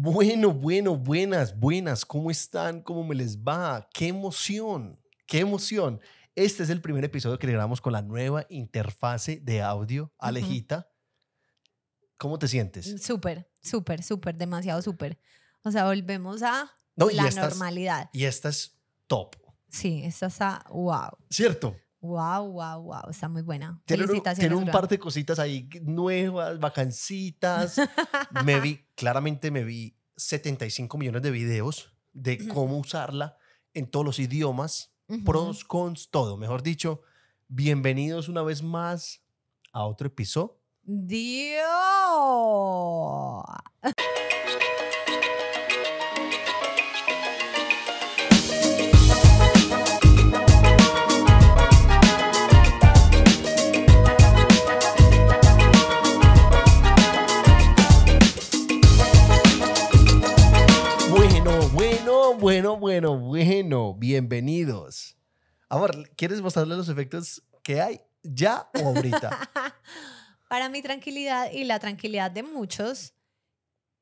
Bueno, bueno, buenas, buenas. ¿Cómo están? ¿Cómo me les va? ¡Qué emoción! ¡Qué emoción! Este es el primer episodio que le grabamos con la nueva interfase de audio, Alejita. ¿Cómo te sientes? Mm, súper, súper, súper, demasiado súper. O sea, volvemos a la normalidad. Y esta es top. Sí, esta está wow. ¿Cierto? Wow, wow, wow, está muy buena. Tiene, Felicitaciones, tiene un par de cositas ahí nuevas, vacancitas. me vi, claramente me vi 75 millones de videos de cómo usarla en todos los idiomas, pros, cons, todo. Mejor dicho, bienvenidos una vez más a otro episodio. Dios. Bueno, bueno, bueno, Bienvenidos. ahora ¿quieres mostrarle los efectos que hay ya o ahorita? Para mi tranquilidad y la tranquilidad de muchos,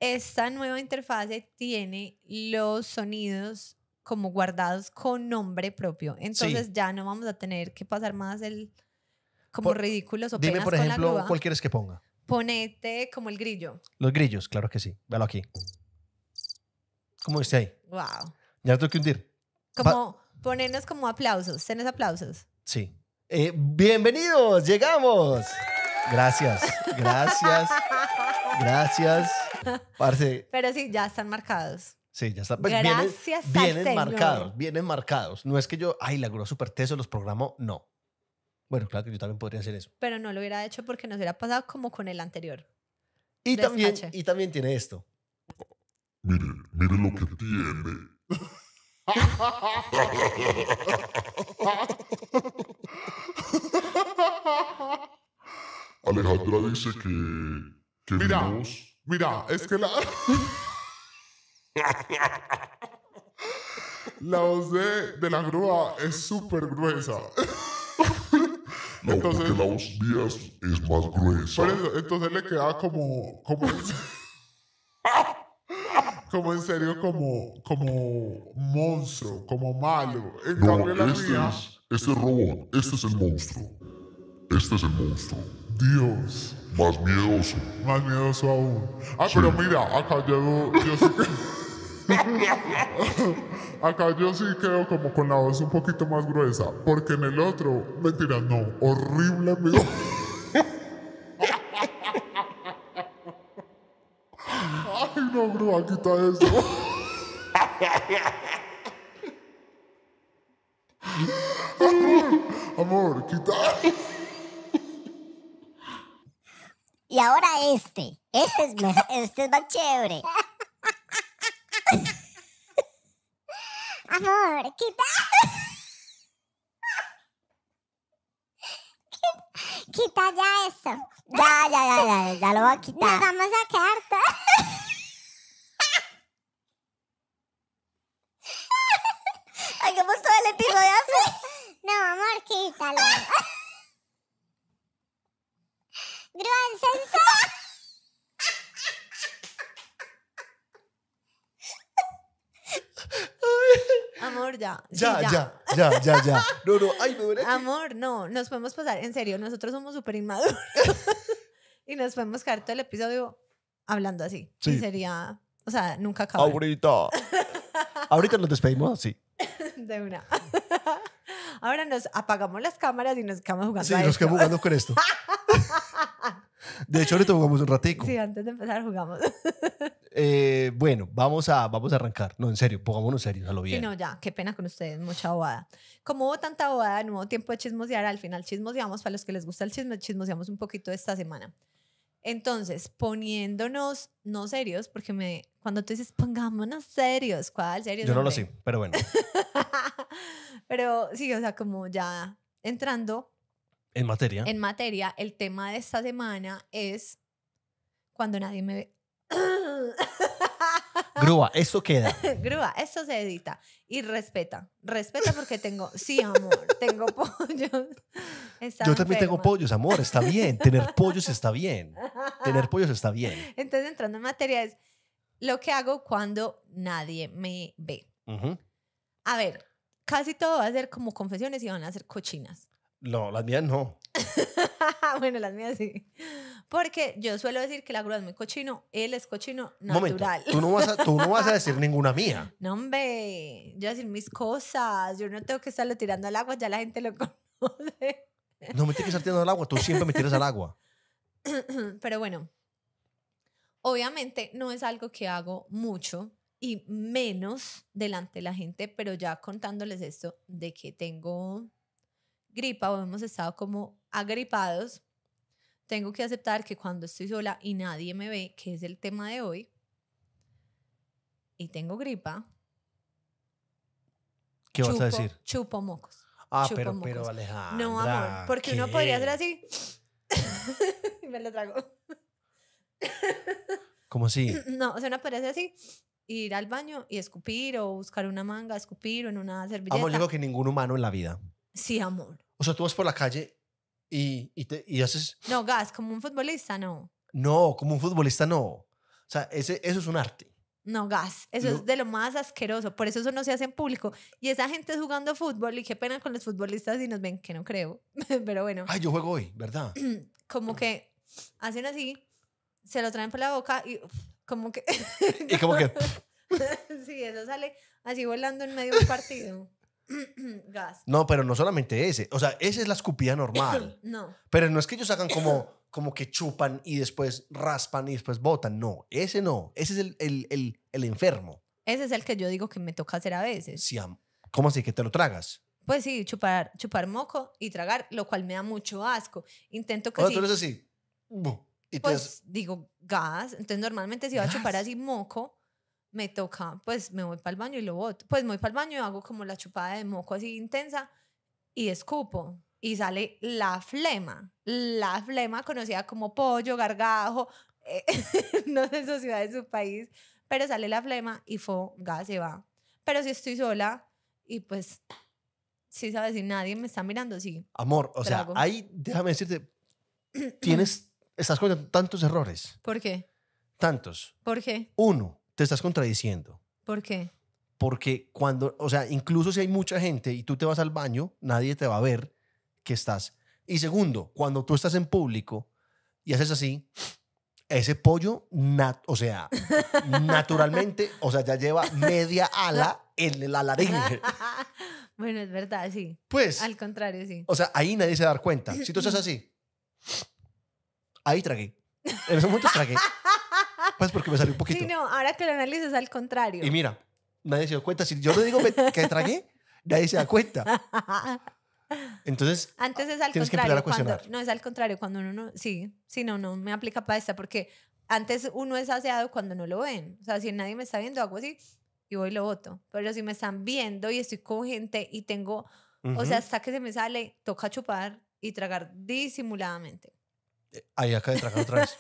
esta nueva interfase tiene los sonidos como guardados con nombre propio. Entonces ya no vamos a tener que pasar más el como ridículos o por ejemplo, con la ¿cuál quieres que ponga? Ponete como el grillo. Los grillos, claro que sí. Velo aquí. ¿Cómo dice ahí? Wow. Ya tengo que hundir. Como ponernos como aplausos. ¿Tienes aplausos? Sí. Eh, bienvenidos, llegamos. Gracias, gracias, gracias. Parce. Pero sí, ya están marcados. Sí, ya están. Pues gracias vienen, marcados, vienen marcados. No es que yo, ay, la grúa super teso, los programo, no. Bueno, claro que yo también podría hacer eso. Pero no lo hubiera hecho porque nos hubiera pasado como con el anterior. Y, también, y también tiene esto. Mire, mire lo que tiene. Alejandra dice que. que mira, mira, es que la. la voz de, la grúa es súper gruesa. No, entonces, porque la voz es más gruesa. entonces le queda como. como como en serio, como, como monstruo, como malo. En no, cambio, la este, este Es, robot, este es el monstruo. Este es el monstruo. Dios. Más miedoso. Más miedoso aún. Ah, pero mira, acá yo, sí que... acá yo sí quedo como con la voz un poquito más gruesa. Porque en el otro, mentira, no. Horrible, Quita a quitar eso. Amor, quita. Y ahora este. Este, este es, más, chévere. Amor, quita. Quita ya eso. Ya, ya, ya, ya, ya lo voy a quitar. Nos vamos a quedar que pues todo el episodio así. No, amor, quítalo. Grúa Amor, ya. Ya, ya, ya, ya, ya. No, no, ay, me duele. Amor, no, nos podemos pasar. En serio, nosotros somos súper inmaduros. y nos podemos quedar todo el episodio hablando así. Sí. Y sería, o sea, nunca acaba. Ahorita. Ahorita nos despedimos así. De una. Ahora nos apagamos las cámaras y nos quedamos jugando. Sí, nos quedamos jugando con esto. De hecho, ahorita jugamos un ratico. Sí, antes de empezar jugamos. Eh, bueno, vamos a, vamos a arrancar. No, en serio, pongámonos serios a lo bien. Sí, no, ya, qué pena con ustedes, mucha bobada. Como hubo tanta bobada, no hubo tiempo de chismosear, al final chismoseamos, para los que les gusta el chisme, chismoseamos un poquito esta semana. Entonces, poniéndonos no serios, porque me, cuando tú dices pongámonos serios, ¿cuál serio? Yo no lo sé, pero bueno. pero sí, o sea, como ya entrando. En materia. En materia, el tema de esta semana es cuando nadie me ve. Grúa, eso queda. Grúa, eso se edita. Y respeta, respeta porque tengo, sí, amor, tengo pollos. Yo también tengo pollos, amor, está bien. Tener pollos está bien. Tener pollos está bien. Entonces, entrando en materia, es lo que hago cuando nadie me ve. A ver, casi todo va a ser como confesiones y van a ser cochinas. No, las mías no. bueno, las mías sí. Porque yo suelo decir que la grúa es muy cochino, él es cochino natural. tú no, vas a, tú no vas a decir ninguna mía. No, hombre, yo voy decir mis cosas, yo no tengo que estarlo tirando al agua, ya la gente lo conoce. No me tienes que estar tirando al agua, tú siempre me tiras al agua. Pero bueno, obviamente no es algo que hago mucho y menos delante de la gente, pero ya contándoles esto de que tengo gripa o hemos estado como agripados, tengo que aceptar que cuando estoy sola y nadie me ve, que es el tema de hoy, y tengo gripa, ¿qué vas a decir? Chupo mocos. Ah, pero, pero No, amor, porque uno podría ser así. y me lo trago. ¿Cómo así? No, o sea, uno podría ser así ir al baño y escupir o buscar una manga, escupir o en una servilleta. Amor, digo que ningún humano en la vida. Sí, amor. O sea, tú vas por la calle y, y, te, y haces... No, Gas, como un futbolista, no. No, como un futbolista, no. O sea, ese, eso es un arte. No, gas, eso es de lo más asqueroso, por eso eso no se hace en público. Y esa gente jugando fútbol, y qué pena con los futbolistas y nos ven, que no creo, pero bueno. Ay, yo juego hoy, ¿verdad? Como que hacen así, se lo traen por la boca y como que... y como que... sí, eso sale así volando en medio del partido. gas. No, pero no solamente ese. O sea, esa es la escupida normal. no. Pero no es que ellos hagan como, como que chupan y después raspan y después botan. No, ese no. Ese es el, el, el, el enfermo. Ese es el que yo digo que me toca hacer a veces. Sí, ¿Cómo así que te lo tragas? Pues sí, chupar, chupar moco y tragar, lo cual me da mucho asco. Intento que. tú eres así. Y pues digo gas. Entonces, normalmente si va a chupar así moco, me toca, pues me voy para el baño y lo boto. Pues me voy para el baño y hago como la chupada de moco así intensa y escupo. Y sale la flema. La flema conocida como pollo, gargajo, eh, no sé su ciudad, de su país. Pero sale la flema y foga se va. Pero si estoy sola y pues, si sabes, si nadie me está mirando, sí. Amor, o sea, ahí déjame decirte, tienes, estás con tantos errores. ¿Por qué? Tantos. ¿Por qué? Uno, te estás contradiciendo. ¿Por qué? Porque cuando, o sea, incluso si hay mucha gente y tú te vas al baño, nadie te va a ver que estás. Y segundo, cuando tú estás en público y haces así, ese pollo, o sea, naturalmente, o sea, ya lleva media ala en la laringe. Bueno, es verdad, sí. Pues. Al contrario, sí. O sea, ahí nadie se va dar cuenta. Si tú estás así, ahí tragué. En ese momento tragué. Pues porque me salió un poquito. Sí, no, ahora que lo es al contrario. Y mira, nadie se dio cuenta. Si yo le digo que tragué, nadie se da cuenta. Entonces, antes es al tienes contrario. a no, es al contrario. Cuando uno no. Sí, sí, no, no me aplica para esta porque antes uno es aseado cuando no lo ven. O sea, si nadie me está viendo, hago así y voy y lo voto. Pero si me están viendo y estoy con gente y tengo. O sea, hasta que se me sale, toca chupar y tragar disimuladamente. Ahí acá de tragar otra vez.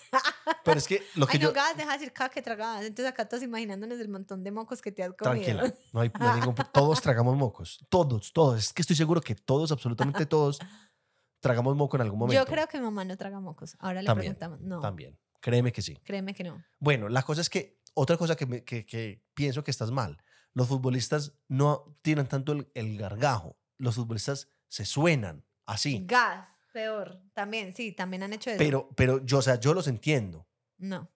Pero es que lo que Ay, no, Gas, deja de decir caca que tragabas. Entonces acá estás imaginándonos el montón de mocos que te has comido. Tranquila, no hay, no ningún... Todos tragamos mocos. Todos, todos. Es que estoy seguro que todos, absolutamente todos, tragamos moco en algún momento. Yo creo que mi mamá no traga mocos. Ahora le preguntamos. No. También. Créeme que sí. Créeme que no. Bueno, la cosa es que... Otra cosa que, me, que, que pienso que estás mal. Los futbolistas no tiran tanto el, el gargajo. Los futbolistas se suenan así. Gas. Peor, también, sí, también han hecho eso. Pero, pero yo, o sea, yo los entiendo. No.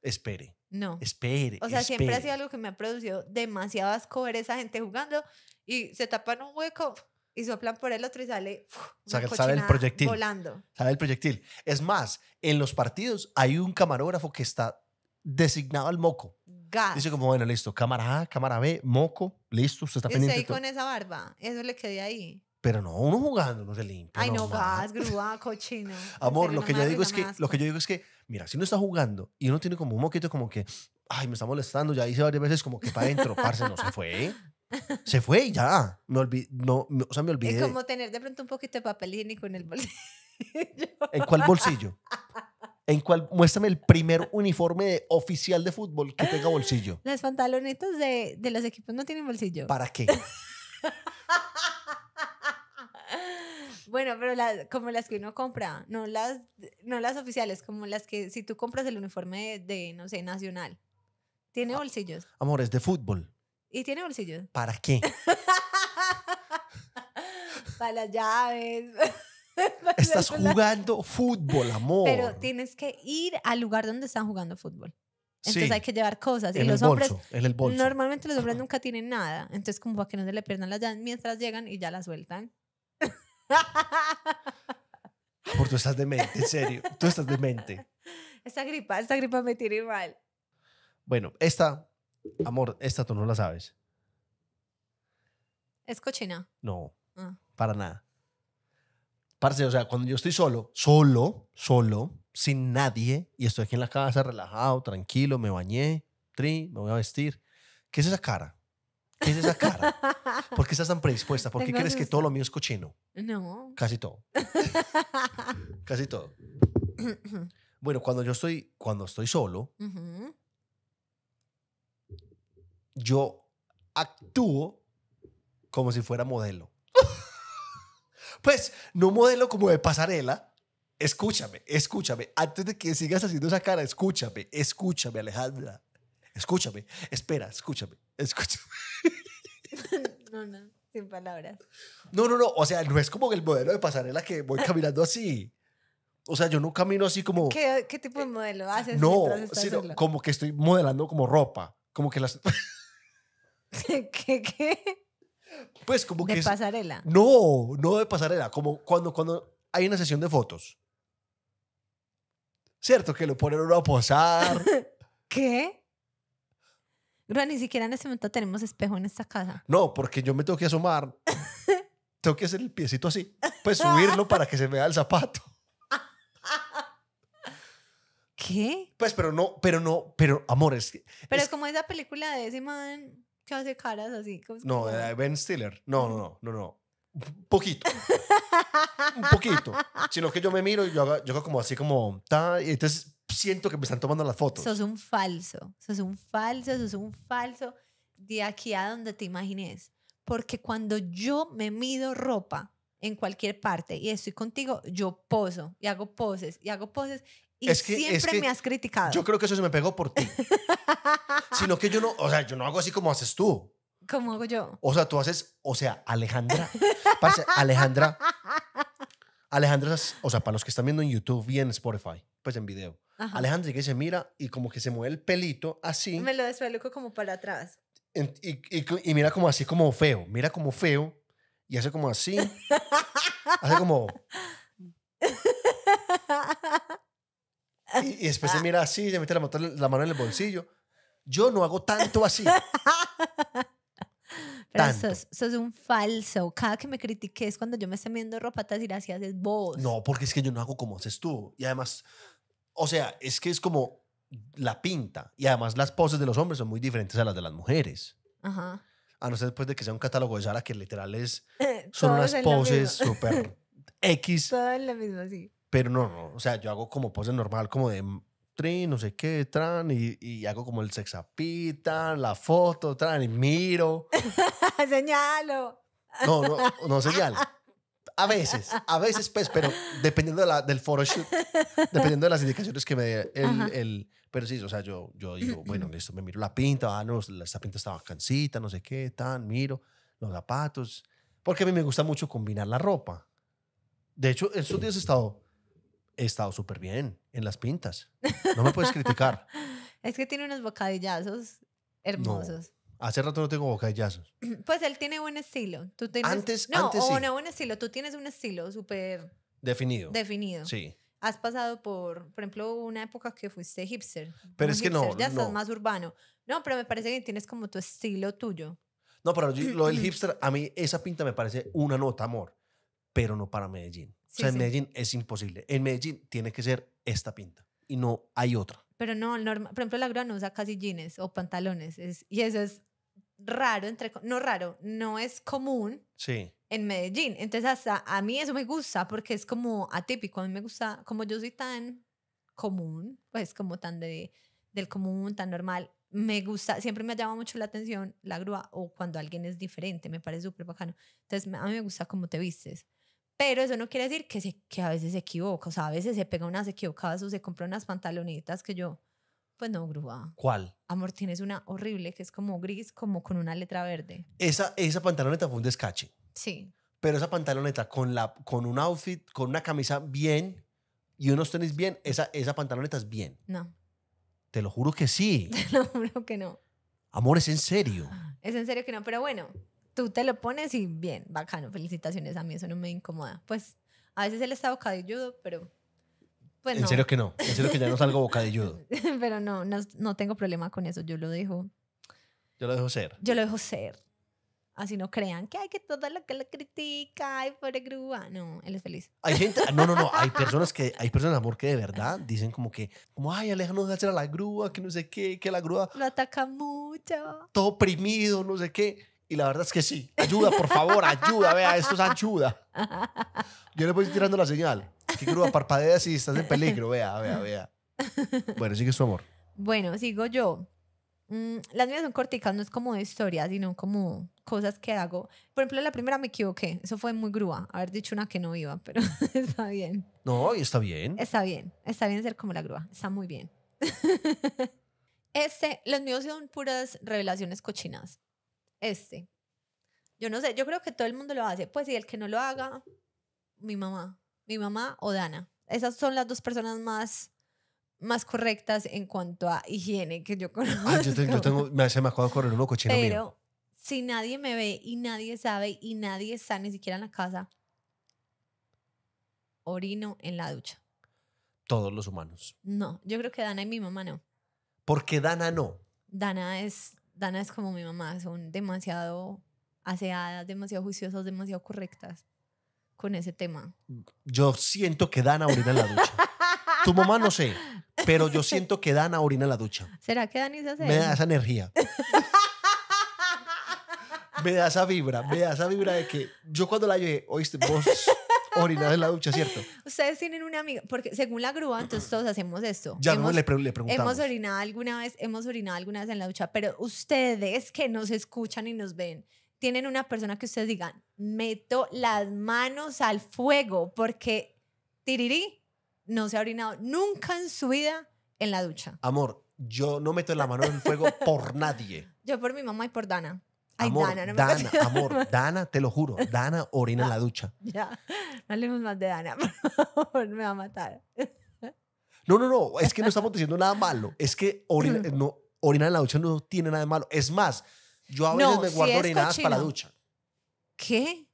Espere. No. Espere. O sea, siempre ha sido algo que me ha producido demasiado asco ver esa gente jugando y se tapan un hueco y soplan por el otro y sale, una sale el proyectil. volando. Sale el proyectil. Es más, en los partidos hay un camarógrafo que está designado al moco. Gas. Dice como, bueno, listo, cámara A, cámara B, moco, listo, usted está ahí con esa barba, eso le quedé ahí. Pero no, uno jugando, no se limpia. Ay, no, vas, grúa, cochino. Amor, lo que, yo digo es que, lo que yo digo es que, mira, si uno está jugando y uno tiene como un moquito como que, ay, me está molestando, ya hice varias veces como que para entroparse no se fue. Se fue y ya. Me no, o sea, me olvidé. Es como tener de pronto un poquito de papel higiénico en el bolsillo. ¿En cuál bolsillo? ¿En cuál? Muéstrame el primer uniforme de oficial de fútbol que tenga bolsillo. Los pantalonetos de, de los equipos no tienen bolsillo. ¿Para qué? Bueno, pero como las que uno compra, no las, no las oficiales, como las que si tú compras el uniforme de, no sé, nacional. Tiene ah, bolsillos. Amor, es de fútbol. ¿Y tiene bolsillos? ¿Para qué? Para las llaves. Estás jugando fútbol, amor. Pero tienes que ir al lugar donde están jugando fútbol. Entonces hay que llevar cosas. los el el bolso. Normalmente los hombres nunca tienen nada. Entonces, como para que no se le pierdan las llaves mientras llegan y ya las sueltan. Amor, tú estás demente, en serio. Tú estás demente. Esta gripa, esta gripa me tiene mal. Bueno, esta, amor, esta tú no la sabes. ¿Es cochina? No, ah. para nada. Parce, o sea, cuando yo estoy solo, solo, solo, sin nadie, y estoy aquí en la casa relajado, tranquilo, me bañé, tri, me voy a vestir. ¿Qué es esa cara? ¿Qué es esa cara? ¿Por qué estás tan predispuesta? ¿Por qué crees que todo lo mío es cochino? No. Casi todo. Casi todo. bueno, cuando yo estoy, cuando estoy solo, yo actúo como si fuera modelo. pues, no modelo como de pasarela. Escúchame, escúchame. Antes de que sigas haciendo esa cara, escúchame, escúchame, Alejandra. Escúchame, espera, escúchame, escúchame. No, no, sin palabras. No, no, no, o sea, no es como el modelo de pasarela que voy caminando así. O sea, yo no camino así como... ¿Qué, tipo de modelo haces? No, sino como que estoy modelando como ropa, como que las... ¿Qué, qué? Pues como que... De pasarela. No, no de pasarela, como cuando, cuando hay una sesión de fotos. ¿Cierto? Que lo ponen uno a posar. ¿Qué? ni siquiera en este momento tenemos espejo en esta casa. No, porque yo me tengo que asomar. tengo que hacer el piecito así. Pues subirlo para que se vea el zapato. ¿Qué? Pues, pero no, pero no, pero amores. Pero es, como esa película de ese man que hace caras así. No, de eh, Ben Stiller. No, no, no, no, no. Un poquito. un poquito. Sino que yo me miro y yo hago, como así como. Ta, y entonces siento que me están tomando las fotos. Sos un falso, sos un falso, sos un falso de aquí a donde te imagines. Porque cuando yo me mido ropa en cualquier parte y estoy contigo, yo poso y hago poses y hago poses y siempre me has criticado. Yo creo que eso se me pegó por ti. Sino que yo no, o sea, yo no hago así como haces tú. ¿Cómo hago yo? O sea, tú haces, o sea, Alejandra. Alejandra. Alejandra, o sea, para los que están viendo en YouTube y en Spotify, pues en video. Ajá. que se mira y como que se mueve el pelito así. Me lo desvelo como para atrás. y, y- mira como así, como feo. Mira como feo y hace como así. hace como. Y, después se mira así, se mete la, mano- en el bolsillo. Yo no hago tanto así. Pero es sos, sos un falso. Cada que me critiques cuando yo me estoy viendo ropa, te dirás haces vos. No, porque es que yo no hago como haces tú. Y además, o sea, es que es como la pinta. Y además las poses de los hombres son muy diferentes a las de las mujeres. Ajá. A no ser después de que sea un catálogo de Sara que literal es, son unas poses súper X. Todas las mismas, sí. Pero no, no, o sea, yo hago como poses normal, como de trin, no sé qué, tran, y, y hago como el sexapita, la foto, tran, y miro. Señalo. No, no, no señalo. A veces, a veces, pues, pero dependiendo de la, del photoshoot, dependiendo de las indicaciones que me dé el, el, Pero sí, o sea, yo, yo digo, bueno, listo, me miro la pinta, ah, no, esta pinta está bacancita, no sé qué, tan, miro los zapatos. Porque a mí me gusta mucho combinar la ropa. De hecho, estos días he estado estado súper bien en las pintas. No me puedes criticar. es que tiene unos bocadillazos hermosos. Hace rato no tengo bocadillazos. Pues él tiene buen estilo. Tú tienes, antes, no, sí. no buen estilo. Tú tienes un estilo súper definido. definido. Sí. Has pasado por, por ejemplo, una época que fuiste hipster. Pero es que no. Ya no. estás más urbano. No, pero me parece que tienes como tu estilo tuyo. No, pero lo del hipster, a mí esa pinta me parece una nota, amor. Pero no para Medellín. o sea, en Medellín es imposible. En Medellín tiene que ser esta pinta y no hay otra. Pero no, por ejemplo, la grúa no usa casi jeans o pantalones. Es, y eso es raro, entre, no raro, no es común sí. en Medellín. Entonces, hasta a mí eso me gusta porque es como atípico. A mí me gusta, como yo soy tan común, pues como tan de, del común, tan normal. Me gusta, siempre me llama mucho la atención la grúa o cuando alguien es diferente, me parece súper bacano. Entonces, a mí me gusta cómo te vistes. Pero eso no quiere decir que, se, que a veces se equivoca, o sea, a veces se pega unas equivocadas o se compra unas pantalonitas que yo, pues no, grúa. ¿Cuál? Amor, tienes una horrible que es como gris, como con una letra verde. Esa, esa pantaloneta fue un descache. Sí. Pero esa pantaloneta con, la, con un outfit, con una camisa bien y unos tenis bien, esa, esa pantaloneta es bien. No. Te lo juro que sí. Te lo juro que no. Amor, es en serio. Es en serio que no, pero bueno, tú te lo pones y bien, bacano, felicitaciones. A mí eso no me incomoda. Pues a veces él está bocadilludo, pero. Pues en serio que no, en serio que ya no salgo bocadilludo. pero no, no, tengo problema con eso. Yo lo dejo. Yo lo dejo ser. Yo lo dejo ser. Así no crean que hay que todo lo que lo critica, hay pobre grúa. No, él es feliz. Hay gente, no, no, no. Hay personas que, hay personas, amor, que de verdad dicen como que, como, ay, alejanos de hacer a la grúa, que no sé qué, que la grúa. Lo ataca mucho. Todo oprimido, no sé qué. Y la verdad es que sí. Ayuda, por favor, ayuda, vea, esto es ayuda. Yo le voy tirando la señal. Qué grúa, parpadea si estás en peligro, vea, vea, vea. Bueno, sigue su amor. Bueno, sigo yo. Mm, las mías son corticas, no es como de historia, sino como cosas que hago. Por ejemplo, la primera me equivoqué, eso fue muy grúa, haber dicho una que no iba, pero está bien. No, y está bien. Está bien, está bien ser como la grúa, está muy bien. Este, los míos son puras revelaciones cochinas este. Yo no sé, yo creo que todo el mundo lo hace. Pues si el que no lo haga, mi mamá, mi mamá o Dana. Esas son las dos personas más más correctas en cuanto a higiene que yo conozco. Ah, yo, tengo, me hace más cuando correr uno cochino Pero si nadie me ve y nadie sabe y nadie está ni siquiera en la casa, orino en la ducha. Todos los humanos. No, yo creo que Dana y mi mamá no. ¿Por qué Dana no? Dana es Dana es como mi mamá, son demasiado aseadas, demasiado juiciosas, demasiado correctas con ese tema. Yo siento que Dana orina en la ducha. tu mamá no sé, pero yo siento que Dana orina en la ducha. ¿Será que Dani se hace? Me da esa energía. me da esa vibra, me da esa vibra de que yo cuando la llegué, oíste, vos orinar en la ducha, ¿cierto? Ustedes tienen una amiga, porque según la grúa, entonces todos hacemos esto. Ya hemos, no le, preguntamos. Hemos orinado alguna vez, hemos orinado alguna vez en la ducha, pero ustedes que nos escuchan y nos ven, tienen una persona que ustedes digan, meto las manos al fuego porque tirirí no se ha orinado nunca en su vida en la ducha. Amor, yo no meto la mano en fuego por nadie. Yo por mi mamá y por Dana. Ay, Dana, amor, Dana, te lo juro, Dana orina en la ducha. Ya, no hablemos más de Dana, me va a matar. No, no, no, es que no estamos diciendo nada malo, es que orina, en la ducha no tiene nada de malo. Es más, yo a veces me guardo orinadas para la ducha. ¿Qué?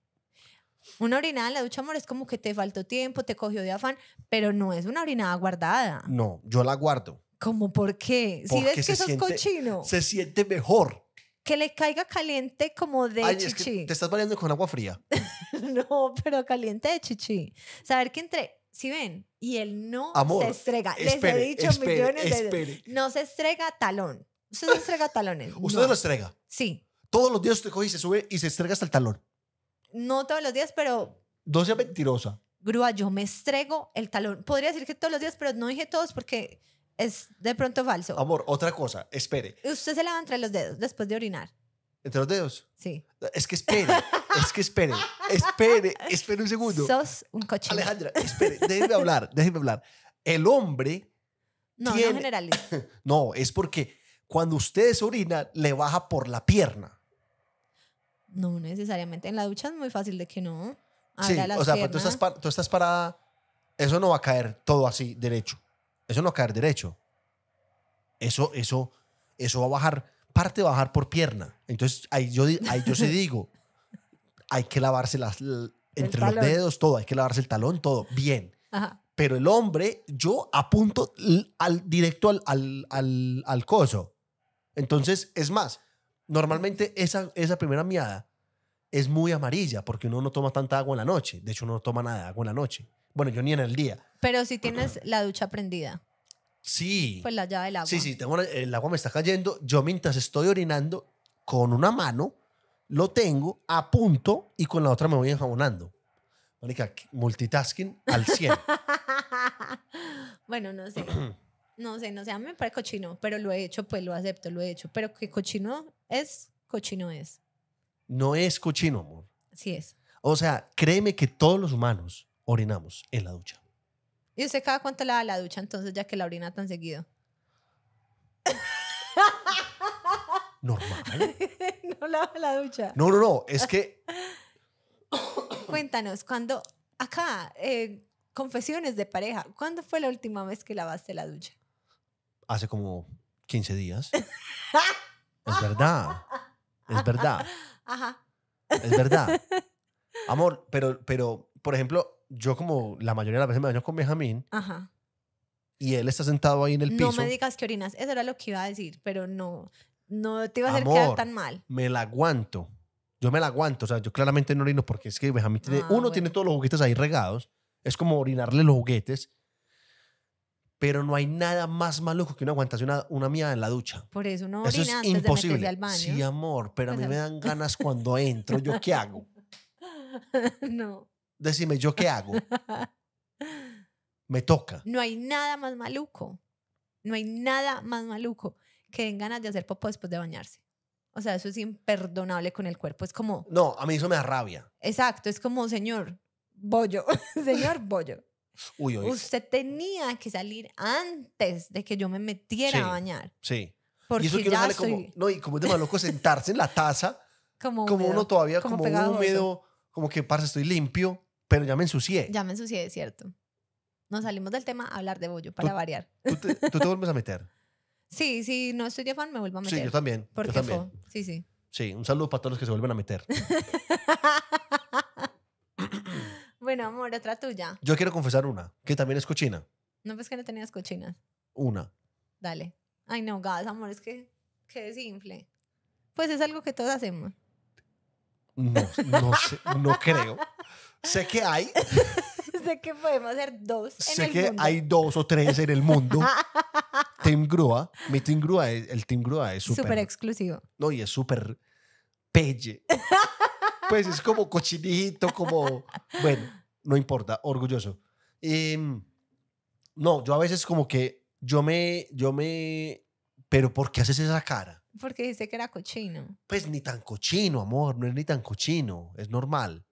Una orinada en la ducha, amor, es como que te faltó tiempo, te cogió de afán, pero no es una orinada guardada. No, yo la guardo. ¿Cómo por qué? Si ves que sos cochino. Se siente mejor que le caiga caliente como de Ay, chichi. Es que te estás bañando con agua fría. no, pero caliente de chichi. Saber que entre si ven, y él no se estrega. Les he dicho millones de veces. No se estrega talón. Usted no estrega talones. Usted no. lo estrega. Sí. Todos los días usted coge y se sube y se estrega hasta el talón. No todos los días, pero. No sea mentirosa. Grua, yo me estrego el talón. Podría decir que todos los días, pero no dije todos porque es de pronto falso. Amor, otra cosa, espere. Usted se lava entre los dedos después de orinar. ¿Entre los dedos? Sí. Es que espere, es que espere, espere, espere un segundo. Sos un coche Alejandra, espere, déjeme hablar, déjeme hablar. El hombre. No, no No, es porque cuando usted se orina, le baja por la pierna. No necesariamente. En la ducha es muy fácil de que no. sí, o sea, tú estás, tú estás parada. Eso no va a caer todo así, derecho. Eso no va a caer derecho. Eso, eso, eso va a bajar, parte va a bajar por pierna. Entonces, ahí yo, ahí yo se digo, hay que lavarse las, entre los dedos, todo, hay que lavarse el talón, todo, bien. Pero el hombre, yo apunto al, directo al, al, coso. Entonces, es más, normalmente esa, esa primera miada es muy amarilla porque uno no toma tanta agua en la noche. De hecho, uno no toma nada de agua en la noche. Bueno, yo ni en el día. Pero si tienes la ducha prendida. Sí. Pues la llave del agua. Sí, sí, el agua me está cayendo. Yo mientras estoy orinando con una mano, lo tengo a punto y con la otra me voy enjabonando. Mónica, multitasking al 100. bueno, no sé. no sé, no sé, a mí me parece cochino, pero lo he hecho, pues lo acepto, lo he hecho. Pero que cochino es, cochino es. No es cochino, amor. Sí es. O sea, créeme que todos los humanos orinamos en la ducha. ¿Y usted cada cuánto lava la ducha entonces, ya que la orina tan seguido? Normal. no lava la ducha. No, no, no. Es que. Cuéntanos, cuando. Acá, eh, confesiones de pareja. ¿Cuándo fue la última vez que lavaste la ducha? Hace como 15 días. es verdad. Es verdad. Ajá. Es verdad. Amor, pero, pero, por ejemplo, yo como la mayoría de las veces me baño con Benjamín. Ajá. Y él está sentado ahí en el piso. No me digas que orinas. Eso era lo que iba a decir, pero no. No te iba a hacer quedar tan mal. Me la aguanto. Yo me la aguanto. O sea, yo claramente no orino porque es que Benjamín tiene. Ah, uno tiene todos los juguetes ahí regados. Es como orinarle los juguetes. Pero no hay nada más maluco que una aguantación, una, una mía en la ducha. Por eso no eso es imposible. Sí, amor, pero a mí pues me dan ganas cuando entro. ¿Yo qué hago? no. Decime, ¿yo qué hago? Me toca. No hay nada más maluco. No hay nada más maluco que den ganas de hacer popó después de bañarse. O sea, eso es imperdonable con el cuerpo. Es como. No, a mí eso me da rabia. Exacto, es como, señor, bollo. señor, bollo. Uy, Usted tenía que salir antes de que yo me metiera a bañar. Sí. Porque y eso ya soy... No, y como es de maluco sentarse en la taza. como, como uno todavía, como, como húmedo, como que, parece, estoy limpio pero ya me ensucié. Ya me ensucié, es cierto. Nos salimos del tema a hablar de bollo, para variar. ¿tú te, vuelves a meter? Sí, sí, no estoy de fan, me vuelvo a meter. Sí, yo también. Porque yo también. Fue. Sí, sí. Sí, un saludo para todos los que se vuelven a meter. bueno, amor, otra tuya. Yo quiero confesar una, que también es cochina. No, pues que no tenías cochinas. Una. Dale. Ay, no, gas, amor, es que, que simple. Pues es algo que todos hacemos. No, no sé, no creo. Sé que hay. sé que podemos hacer dos. En sé que hay dos o tres en el mundo. team Grúa. Mi Team Grúa, el Team Grúa es súper. Súper exclusivo. No, y es súper pelle. pues es como cochinito, como. Bueno, no importa, orgulloso. Em, no, yo a veces como que yo me. Yo me pero ¿por qué haces esa cara? Porque dice que era cochino. Pues ni tan cochino, amor, no es ni tan cochino, es normal.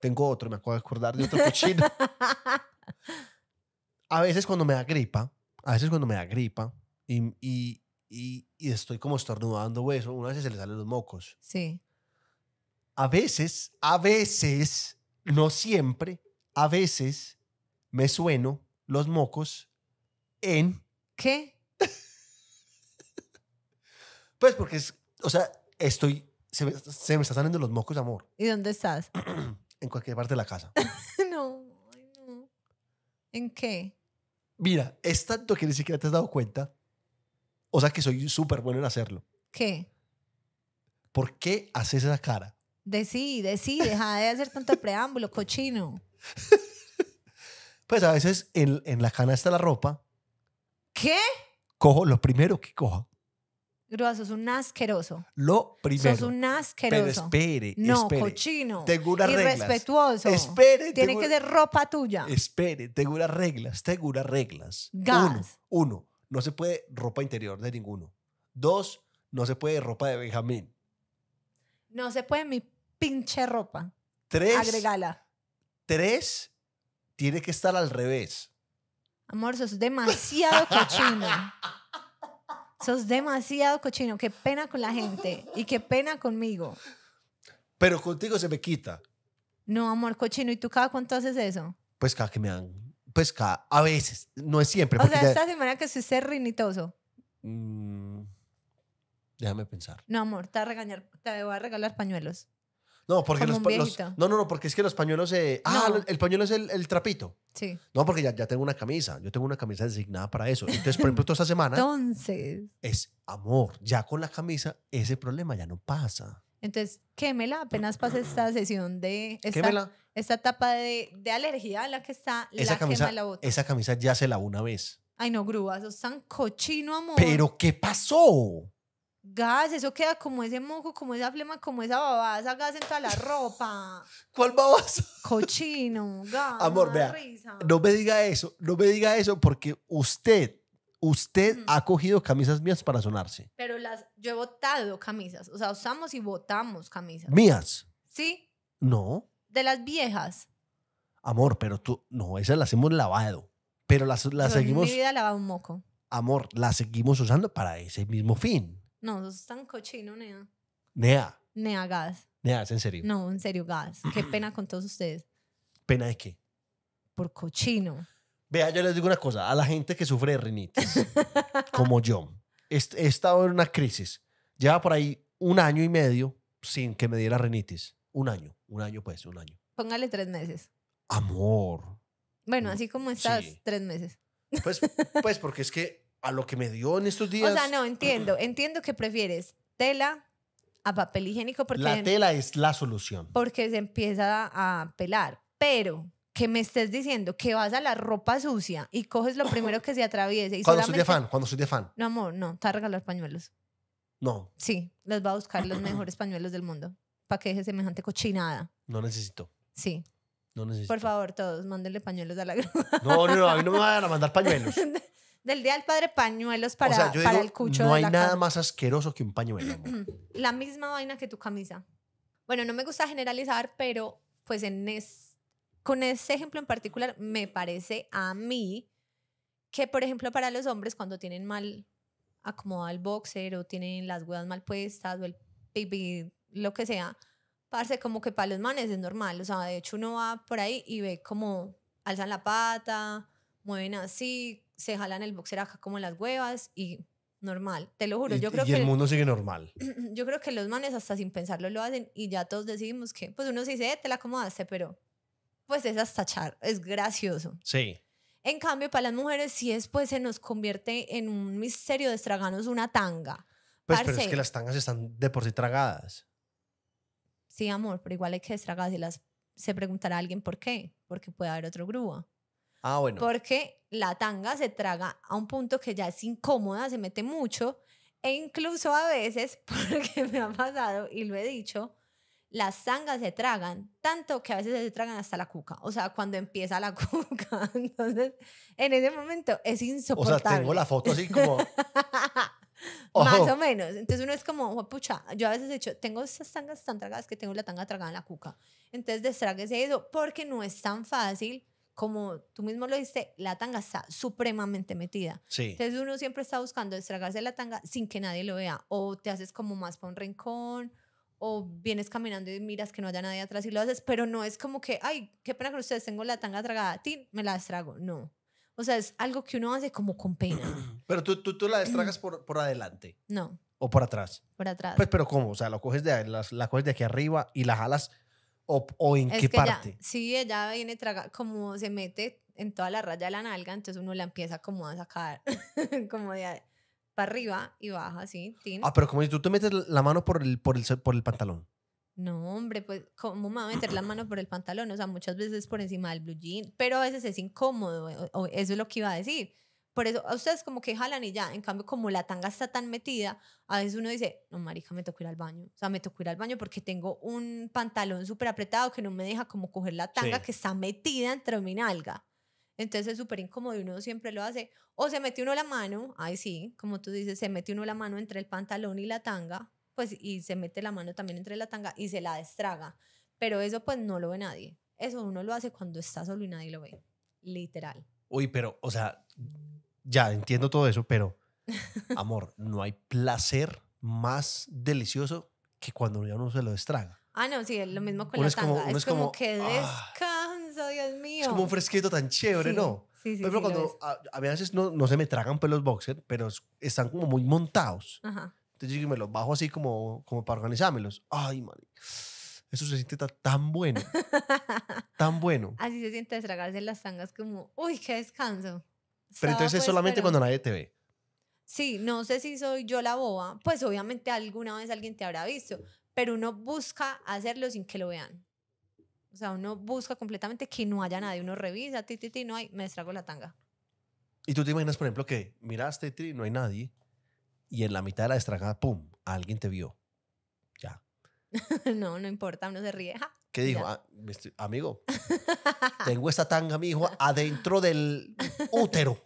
Tengo otro, me acabo de acordar de otro cochino. a veces cuando me da gripa, a veces cuando me da gripa y, estoy como estornudando hueso, una vez se le salen los mocos. Sí. A veces, a veces, no siempre, a veces me sueno los mocos en... ¿Qué? pues porque es, o sea, estoy, se me, se me están saliendo los mocos, amor. ¿Y dónde estás? En cualquier parte de la casa. no, no. ¿En qué? Mira, es tanto que ni siquiera te has dado cuenta. O sea que soy súper bueno en hacerlo. ¿Qué? ¿Por qué haces esa cara? Decí, decí, deja de hacer tanto preámbulo, cochino. pues a veces en, la cana está la ropa. ¿Qué? Cojo lo primero que cojo. Grúa, sos un asqueroso. Lo primero. Sos un asqueroso. Pero espere, No, espere. cochino. Tengo unas reglas. Irrespetuoso. Espere. Tiene que ser ropa tuya. Espere, tengo unas reglas, tengo unas reglas. Uno, uno, no se puede ropa interior de ninguno. Dos, no se puede ropa de Benjamín. No se puede mi pinche ropa. Tres. Agregala. Tres, tiene que estar al revés. Amor, sos demasiado cochino. Sos demasiado cochino. Qué pena con la gente y qué pena conmigo. Pero contigo se me quita. No, amor, cochino. ¿Y tú cada cuánto haces eso? Pues cada que me dan. Pues cada. A veces. No es siempre. O sea, esta semana que estuviste rinitoso. Mm, déjame pensar. No, amor, te, a regañar, te voy a regalar pañuelos. No, porque los, No, no, no, porque es que los pañuelos. Eh, ah, el pañuelo es el, trapito. Sí. No, porque ya, tengo una camisa. Yo tengo una camisa designada para eso. Entonces, por ejemplo, toda esta semana. Entonces. Es amor. Ya con la camisa, ese problema ya no pasa. Entonces, quémela apenas pasa esta sesión de. Esta, quémela. Esta etapa de, de alergia a la que está. Esa la camisa, Esa camisa ya se la una vez. Ay, no, grúa, sos tan cochino, amor. ¿Pero qué pasó? Gas, eso queda como ese moco, como esa flema, como esa babaza, gas en toda la ropa. ¿Cuál babaza? Cochino, gas. Amor, vea, no me diga eso, no me diga eso porque usted, usted ha cogido camisas mías para sonarse. Pero las, yo he botado camisas, o sea, usamos y botamos camisas. ¿Mías? Sí. No. De las viejas. Amor, pero tú, no, esas las hemos lavado, pero las, las seguimos. En mi vida lavado un moco. Amor, las seguimos usando para ese mismo fin. No, eso es tan cochino, Nea. Nea. Nea, gas. Nea, es en serio. No, en serio, gas. Qué pena con todos ustedes. ¿Pena de qué? Por cochino. Vea, yo les digo una cosa. A la gente que sufre de rinitis, como yo, he estado en una crisis. Lleva por ahí un año y medio sin que me diera rinitis. Un año, un año pues, un año. Póngale tres meses. Amor. Bueno, así como estas tres meses. Pues, pues porque es que a lo que me dio en estos días. O sea, no, entiendo. Entiendo que prefieres tela a papel higiénico porque... La em- tela es la solución. Porque se empieza a pelar. Pero que me estés diciendo que vas a la ropa sucia y coges lo primero que se atraviese. Y cuando soy de fan, cuando soy de No, amor, no, te va a regalar pañuelos. No. Sí, les va a buscar los mejores pañuelos del mundo para que deje semejante cochinada. No necesito. Sí. No necesito. Por favor, todos, mándenle pañuelos a la grúa. no, no, a mí no me van a mandar pañuelos. del Día del Padre, pañuelos para, el cucho. No hay nada más asqueroso que un pañuelo. La misma vaina que tu camisa. Bueno, no me gusta generalizar, pero pues en con ese ejemplo en particular me parece a mí que, por ejemplo, para los hombres cuando tienen mal acomodado el boxer o tienen las huevas mal puestas o el baby, lo que sea, parece como que para los manes es normal. O sea, de hecho uno va por ahí y ve como alzan la pata, mueven así, se jalan el boxer acá como las huevas y normal, te lo juro. Yo creo que el mundo sigue normal. Yo creo que los manes hasta sin pensarlo lo hacen y ya todos decidimos que, pues uno sí dice, eh, te la acomodaste, pero pues es hasta char, es gracioso. Sí. En cambio, para las mujeres sí es, pues se nos convierte en un misterio de estragarnos una tanga. Pues, pero es que las tangas están de por sí tragadas. Sí, amor, pero igual hay que estragarlas las se preguntará alguien por qué, porque puede haber otro grúa. Ah, bueno. Porque la tanga se traga a un punto que ya es incómoda, se mete mucho. E incluso a veces, porque me ha pasado y lo he dicho, las tangas se tragan tanto que a veces se tragan hasta la cuca. O sea, cuando empieza la cuca. Entonces, en ese momento es insoportable. O sea, tengo la foto así como. Más o menos. Entonces uno es como, pucha, yo a veces he dicho, tengo esas tangas tan tragadas que tengo la tanga tragada en la cuca. Entonces destráguese eso porque no es tan fácil como tú mismo lo dijiste, la tanga está supremamente metida. Entonces uno siempre está buscando estragarse la tanga sin que nadie lo vea. O te haces como más para un rincón, o vienes caminando y miras que no haya nadie atrás y lo haces, pero no es como que, ay, qué pena que ustedes tengo la tanga tragada, ti me la estrago. No. O sea, es algo que uno hace como con pena. pero tú, tú, tú la estragas por, por adelante. No. ¿O por atrás? Por atrás. Pues, pero ¿cómo? O sea, la coges de, la coges de aquí arriba y la jalas o, o en qué parte? sí, ella viene traga, como se mete en toda la raya de la nalga, entonces uno la empieza como a sacar, como de para arriba y baja, así. Ah, pero como si tú te metes la mano por el, por el, por el pantalón. No, hombre, pues, ¿cómo me va a meter la mano por el pantalón? O sea, muchas veces por encima del blue jean, pero a veces es incómodo, eso es lo que iba a decir por eso a ustedes como que jalan y ya, en cambio como la tanga está tan metida, a veces uno dice, no, marica, me tocó ir al baño, o sea, me tocó ir al baño porque tengo un pantalón súper apretado que no me deja como coger la tanga que está metida entre mi nalga. Entonces es súper incómodo y uno siempre lo hace. O se mete uno la mano, ahí sí, como tú dices, se mete uno la mano entre el pantalón y la tanga, pues y se mete la mano también entre la tanga y se la destraga. Pero eso pues no lo ve nadie. Eso uno lo hace cuando está solo y nadie lo ve. Literal. Uy, pero, o sea, ya entiendo todo eso, pero amor, no hay placer más delicioso que cuando ya uno se lo destraga. Ah, no, sí, lo mismo con uno la tanga. es, como, que ah. descanso, Dios mío. Es como un fresquito tan chévere, ¿no? Sí, sí, cuando a, veces no, no se me tragan pelos pues, boxer, pero están como muy montados. Ajá. Entonces yo me los bajo así como, como para organizármelos. Ay, madre. Eso se siente tan, bueno. tan bueno. Así se siente estragarse las tangas como, uy, qué descanso. Pero entonces es pues, solamente cuando nadie te ve. Sí, no sé si soy yo la boba. Pues obviamente alguna vez alguien te habrá visto, pero uno busca hacerlo sin que lo vean. O sea, uno busca completamente que no haya nadie. Uno revisa, ti, ti, no hay, me estrago la tanga. ¿Y tú te imaginas, por ejemplo, que miraste, ti, no hay nadie, y en la mitad de la estragada, pum, alguien te vio? Ya. no, no importa, uno se ríe dijo, ah, amigo, tengo esta tanga, mi hijo, adentro del útero.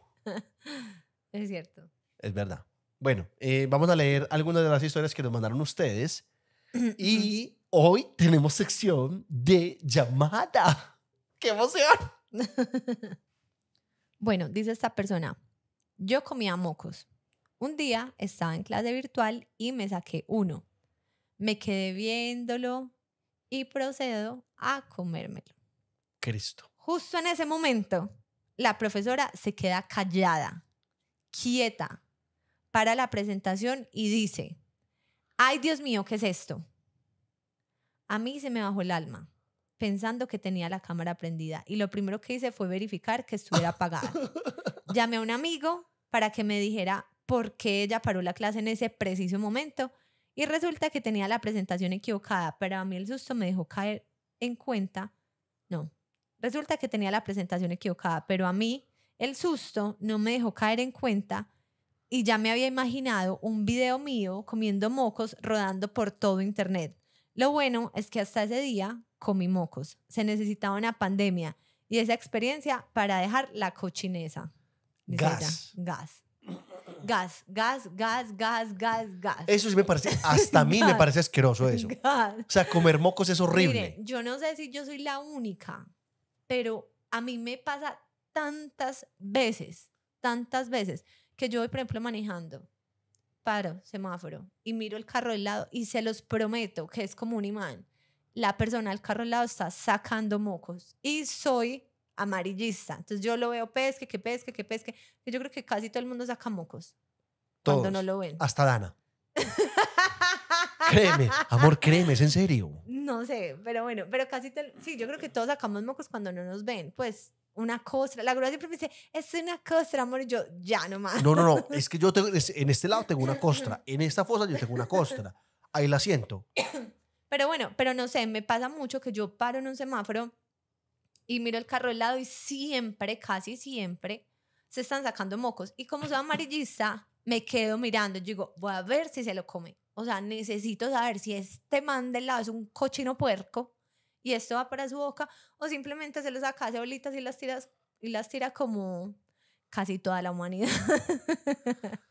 Es cierto. Es verdad. Bueno, eh, vamos a leer algunas de las historias que nos mandaron ustedes. y hoy tenemos sección de llamada. ¡Qué emoción! bueno, dice esta persona, yo comía mocos. Un día estaba en clase virtual y me saqué uno. Me quedé viéndolo, y procedo a comérmelo. Cristo. Justo en ese momento, la profesora se queda callada, quieta, para la presentación y dice, ay Dios mío, ¿qué es esto? A mí se me bajó el alma pensando que tenía la cámara prendida y lo primero que hice fue verificar que estuviera apagada. Llamé a un amigo para que me dijera por qué ella paró la clase en ese preciso momento y resulta que tenía la presentación equivocada, pero a mí el susto me dejó caer en cuenta. No, resulta que tenía la presentación equivocada, pero a mí el susto no me dejó caer en cuenta y ya me había imaginado un video mío comiendo mocos rodando por todo internet. Lo bueno es que hasta ese día comí mocos. Se necesitaba una pandemia y esa experiencia para dejar la cochineza. Gas. Gas gas, gas, gas, gas, gas, gas. Eso sí me parece, hasta a mí me parece asqueroso eso. O sea, comer mocos es horrible. Mire, yo no sé si yo soy la única, pero a mí me pasa tantas veces, tantas veces, que yo voy, por ejemplo, manejando, paro, semáforo, y miro el carro del lado, y se los prometo que es como un imán. La persona del carro del lado está sacando mocos. Y soy amarillista. Entonces yo lo veo pesque, que pesque, que pesque. Yo creo que casi todo el mundo saca mocos. Todos, cuando no lo ven. Hasta Dana. créeme, amor, créeme, es en serio. No sé, pero bueno, pero casi todo, sí, yo creo que todos sacamos mocos cuando no nos ven. Pues una costra. La grúa siempre me dice, es una costra, amor. Y yo, ya nomás. No, no, no. Es que yo en este lado tengo una costra. En esta fosa yo tengo una costra. Ahí la siento. Pero bueno, pero no sé, me pasa mucho que yo paro en un semáforo y miro el carro al lado y siempre, casi siempre, se están sacando mocos. Y como soy amarillista, me quedo mirando. y digo, voy a ver si se lo come. O sea, necesito saber si este man del lado es un cochino puerco y esto va para su boca o simplemente se lo saca hace bolitas y las tiras y las tira como casi toda la humanidad.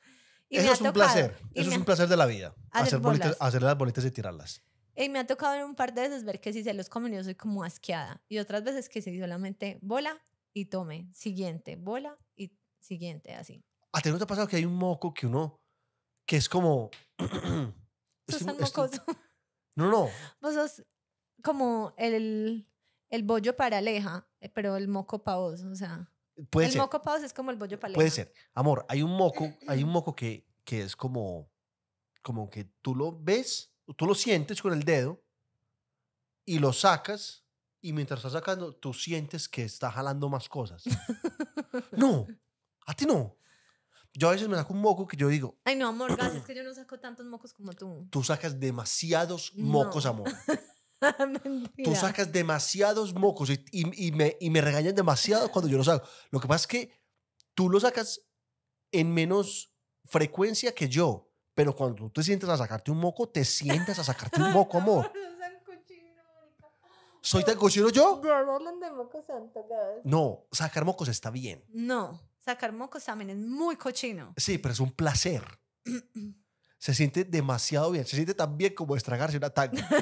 eso es un placer. Eso es un placer de la vida. Hacer, hacer, bolitas, hacer las bolitas y tirarlas. Y me ha tocado en un par de veces ver que si se los comen yo soy como asqueada. Y otras veces que sí solamente bola y tome, siguiente, bola y siguiente, así. ¿A ti no te ha pasado que hay un moco que uno, que es como... No, no. Vos sos como el, el bollo para Aleja, eh, pero el moco para vos, o sea... el moco para vos es como el bollo para Aleja. Puede ser. Amor, hay un moco, hay un moco que, que es como, como que tú lo ves tú lo sientes con el dedo y lo sacas y mientras estás sacando, tú sientes que está jalando más cosas. no, a ti no. Yo a veces me saco un moco que yo digo. Ay, no, amor, gracias, que yo no saco tantos mocos como tú. Tú sacas demasiados mocos, amor. tú sacas demasiados mocos y, me, y me regañan demasiado cuando yo los saco. Lo que pasa es que tú los sacas en menos frecuencia que yo. Pero cuando tú te sientas a sacarte un moco, te sientas a sacarte un moco, amor. ¿Soy tan cochino yo? No, sacar mocos está bien. No, sacar mocos también es muy cochino. Sí, pero es un placer. Se siente demasiado bien. Se siente tan bien como estragarse una tanga.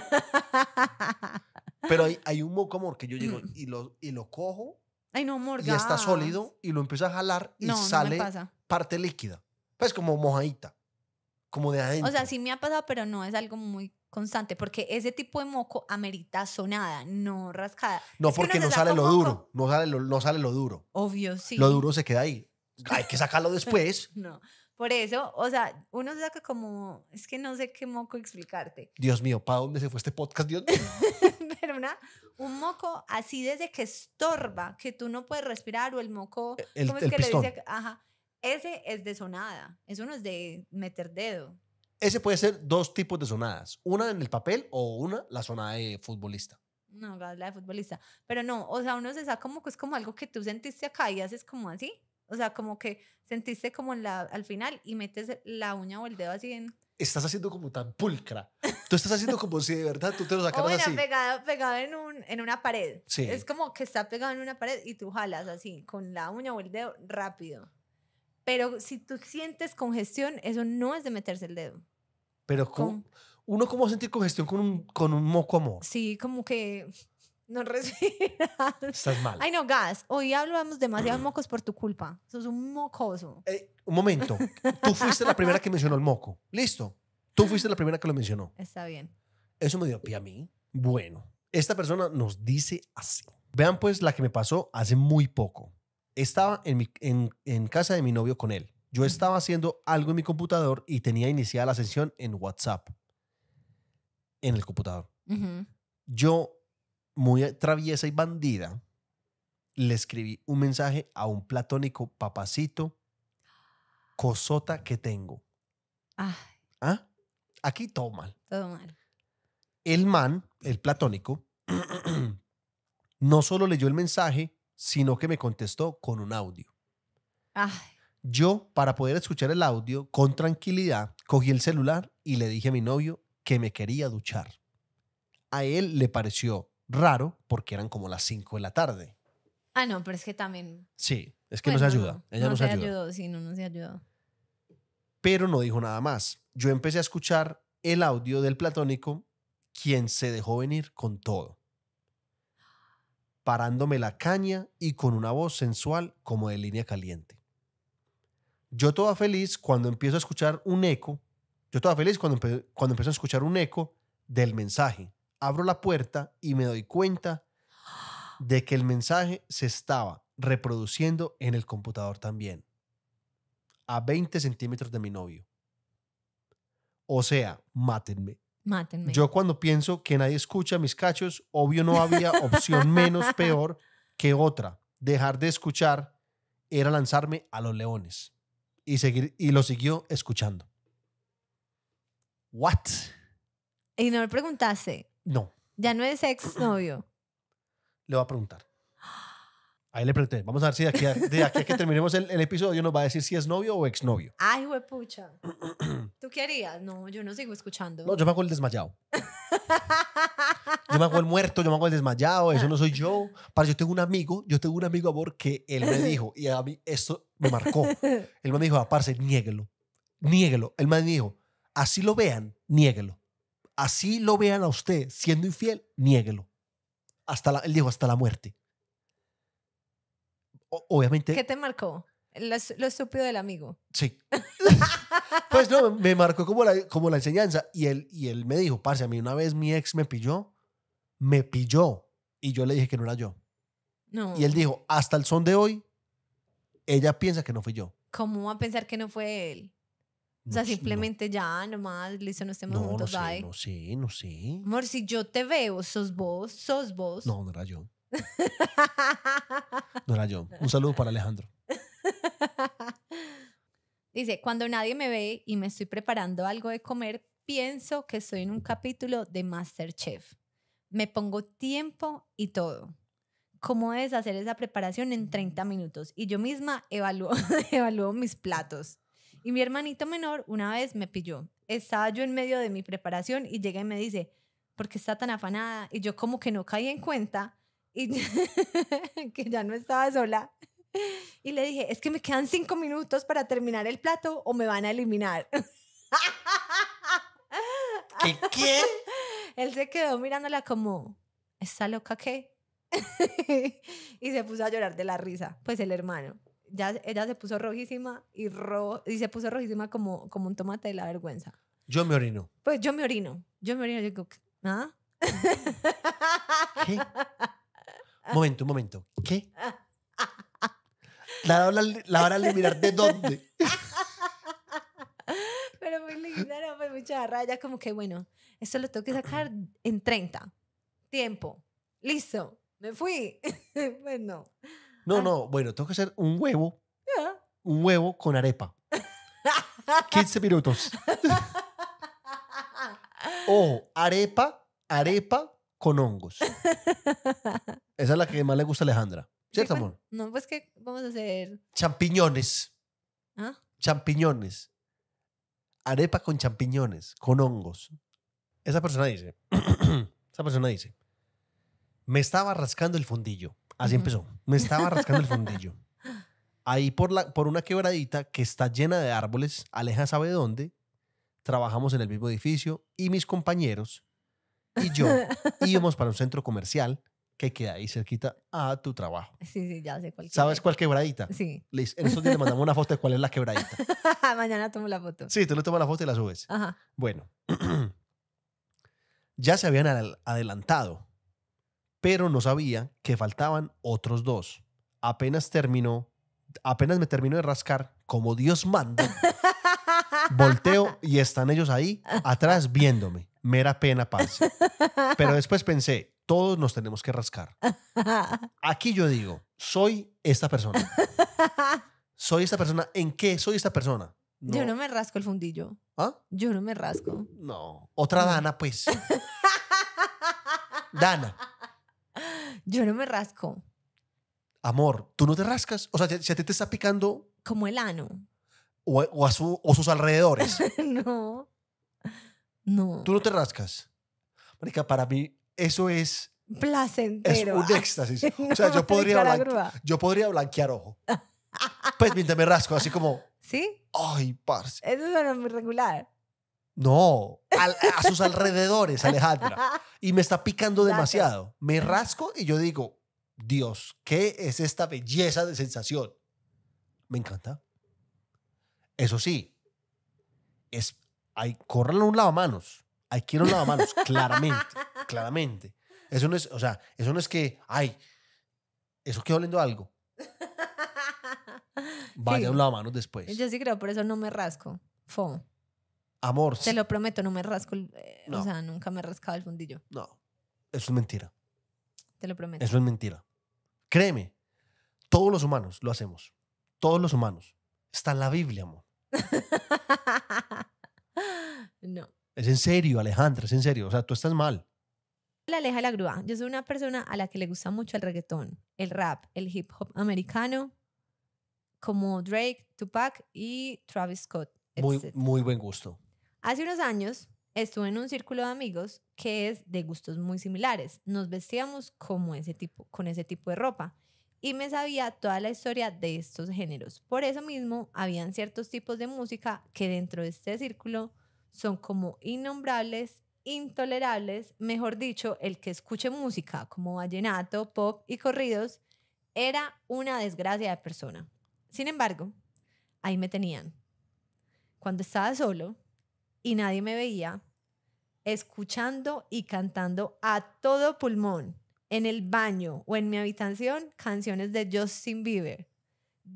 Pero hay, un moco, amor, que yo llego y lo, y lo cojo. Ay, no, amor. Y está sólido y lo empiezo a jalar y sale parte líquida. Es pues como mojadita. Como de adentro. O sea, sí me ha pasado, pero no es algo muy constante, porque ese tipo de moco amerita sonada, no rascada. No, porque no sale lo duro, no sale lo, no sale lo duro. Obvio, sí. Lo duro se queda ahí. Hay que sacarlo después. no. Por eso, o sea, uno se saca como, es que no sé qué moco explicarte. Dios mío, ¿para dónde se fue este podcast, Dios mío? Pero un moco así desde que estorba, que tú no puedes respirar, o el moco, ¿cómo es que le decía? Ajá. Ese es de sonada, eso no es de meter dedo. Ese puede ser dos tipos de sonadas, una en el papel o una la sonada de futbolista. No, la de futbolista. Pero no, o sea, uno se saca como que es como algo que tú sentiste acá y haces como así. O sea, como que sentiste como la, al final y metes la uña o el dedo así en... Estás haciendo como tan pulcra. Tú estás haciendo como si de verdad tú te lo sacaras o Pegado, pegado en, un, en una pared. Es como que está pegado en una pared y tú jalas así con la uña o el dedo rápido. Pero si tú sientes congestión, eso no es de meterse el dedo. Pero cómo? uno cómo sentir congestión con un, con moco amor. Sí, como que no respiras. Estás mal. Ay, no, gas. Hoy hablamos demasiados mocos por tu culpa. Sos un mocoso. Eh, un momento. Tú fuiste la primera que mencionó el moco. Listo. Tú fuiste la primera que lo mencionó. Está bien. Eso me dio pie a mí. Bueno, esta persona nos dice así. Vean pues la que me pasó hace muy poco estaba en, en, casa de mi novio con él. Yo estaba haciendo algo en mi computador y tenía iniciada la sesión en WhatsApp, en el computador. Yo, muy traviesa y bandida, le escribí un mensaje a un platónico papacito, cosota que tengo. ¿Ah? Aquí todo mal. Todo mal. El man, el platónico, no solo leyó el mensaje, sino que me contestó con un audio. Yo, para poder escuchar el audio con tranquilidad, cogí el celular y le dije a mi novio que me quería duchar. A él le pareció raro porque eran como las 5 de la tarde. Ah, no, pero es que también. Sí, es que pues nos ayuda. Ella no nos se sí, no nos ayudó. Pero no dijo nada más. Yo empecé a escuchar el audio del platónico, quien se dejó venir con todo parándome la caña y con una voz sensual como de línea caliente. Yo toda feliz cuando empiezo a escuchar un eco, yo toda feliz cuando, cuando empiezo a escuchar un eco del mensaje. Abro la puerta y me doy cuenta de que el mensaje se estaba reproduciendo en el computador también, a 20 centímetros de mi novio. O sea, mátenme. Yo cuando pienso que nadie escucha mis cachos, obvio no había opción menos peor que otra. Dejar de escuchar era lanzarme a los leones y seguir y lo siguió escuchando. What? Y no le preguntaste. No. Ya no es ex novio. Le va a preguntar le pregunté, vamos a ver si de aquí que terminemos el, episodio, episodio nos va a decir si es novio o exnovio. Ay, huepucha. ¿Tú qué harías? No, yo no sigo escuchando. No, yo me hago el desmayado. yo me hago el muerto, yo me hago el desmayado, eso no soy yo. Para, yo tengo un amigo, yo tengo un amigo, amor, que él me dijo, y a mí esto me marcó. Él me dijo, aparte, ah, niéguelo, niéguelo. Él me dijo, así lo vean, niéguelo. Así lo vean a usted siendo infiel, niéguelo. Hasta él dijo, hasta la muerte obviamente... ¿Qué te marcó? Lo, estúpido del amigo. Sí. pues no, me marcó como la, como la enseñanza. Y él, y él me dijo, parce, a mí una vez mi ex me pilló, me pilló. Y yo le dije que no era yo. No. Y él dijo, hasta el son de hoy, ella piensa que no fui yo. ¿Cómo va a pensar que no fue él? o sea, simplemente ya, nomás, listo, no estemos no, juntos, no sé, No sé, no sé. Amor, si yo te veo, sos vos, sos vos. No, no era yo. No era yo. Un saludo para Alejandro. Dice, cuando nadie me ve y me estoy preparando algo de comer, pienso que estoy en un capítulo de MasterChef. Me pongo tiempo y todo. ¿Cómo es hacer esa preparación en 30 minutos? Y yo misma evalúo, evalúo mis platos. Y mi hermanito menor una vez me pilló. Estaba yo en medio de mi preparación y llega y me dice, ¿por qué está tan afanada? Y yo como que no caí en cuenta que ya no estaba sola. Y le dije, es que me quedan cinco minutos para terminar el plato o me van a eliminar. ¿Qué? Él se quedó mirándola como, ¿está loca qué? y se puso a llorar de la risa, pues el hermano. Ya, ella se puso rojísima y, se puso rojísima como, como un tomate de la vergüenza. Yo me orino. Pues yo me orino. Yo me orino. Yo digo, ¿ah? ¿Qué? Ah. Momento, un momento. ¿Qué? La, hora de mirar de dónde? Pero muy No pues muchas rayas, como que bueno, Eso lo tengo que sacar en 30. Tiempo. Listo. Me fui. Bueno. Pues no. Ah. No, bueno, tengo que hacer un huevo. Ah. Un huevo con arepa. 15 minutos. Ojo, arepa, arepa con hongos. Esa es la que más le gusta a Alejandra. ¿Cierto, pues, amor? No, pues que vamos a hacer. Champiñones. ¿Ah? Champiñones. Arepa con champiñones, con hongos. Esa persona dice, esa persona dice, me estaba rascando el fundillo. Así empezó. Me estaba rascando el fundillo. Ahí por, la, por una quebradita que está llena de árboles, Aleja sabe dónde, trabajamos en el mismo edificio y mis compañeros y yo íbamos para un centro comercial que queda ahí cerquita a tu trabajo. Sí, sí, ya sé cuál. ¿Sabes cuál quebradita? Sí. Liz, en esos días le mandamos una foto de cuál es la quebradita. Mañana tomo la foto. Sí, tú le tomas la foto y la subes. Ajá. Bueno, ya se habían adelantado, pero no sabía que faltaban otros dos. Apenas terminó, apenas me terminó de rascar, como Dios manda, volteo y están ellos ahí atrás viéndome mera pena, paz. Pero después pensé, todos nos tenemos que rascar. Aquí yo digo, soy esta persona. Soy esta persona. ¿En qué soy esta persona? Yo no me rasco el fundillo. ¿Ah? Yo no me rasco. No. Otra Dana, pues. Dana. Yo no me rasco. Amor, tú no te rascas. O sea, si a ti te está picando. Como el ano. o, a su, o sus alrededores. no. Tú no te rascas. Marica, para mí eso es... Placentero. Es un éxtasis. O sea, yo podría, blanquear, ojo. Pues mientras me rasco, así como... ¿Sí? Ay, parce. Eso muy regular. No, a sus alrededores, Alejandra. Y me está picando demasiado. Me rasco y yo digo, Dios, ¿qué es esta belleza de sensación? Me encanta. Eso sí, es hay, a un lavamanos. Hay quiero un lavamanos, claramente, claramente. Eso no es, o sea, eso no es que, ay, eso quedó oliendo algo. Vaya a un lavamanos después. Yo sí creo, por eso no me rasco. Fo. Amor. Te lo prometo, no me rasco. Eh, o sea, nunca me he rascado el fundillo. No. Eso es mentira. Te lo prometo. Eso es mentira. Créeme, todos los humanos lo hacemos. Todos los humanos. Está en la Biblia, amor. No. Es en serio, Alejandra, es en serio. O sea, tú estás mal. La aleja de la grúa. Yo soy una persona a la que le gusta mucho el reggaetón, el rap, el hip hop americano, como Drake, Tupac y Travis Scott. Muy, muy buen gusto. Hace unos años estuve en un círculo de amigos que es de gustos muy similares. Nos vestíamos como ese tipo, con ese tipo de ropa y me sabía toda la historia de estos géneros. Por eso mismo, habían ciertos tipos de música que dentro de este círculo son como innombrables, intolerables, mejor dicho, el que escuche música como vallenato, pop y corridos, era una desgracia de persona. Sin embargo, ahí me tenían. Cuando estaba solo y nadie me veía, escuchando y cantando a todo pulmón, en el baño o en mi habitación, canciones de Justin Bieber,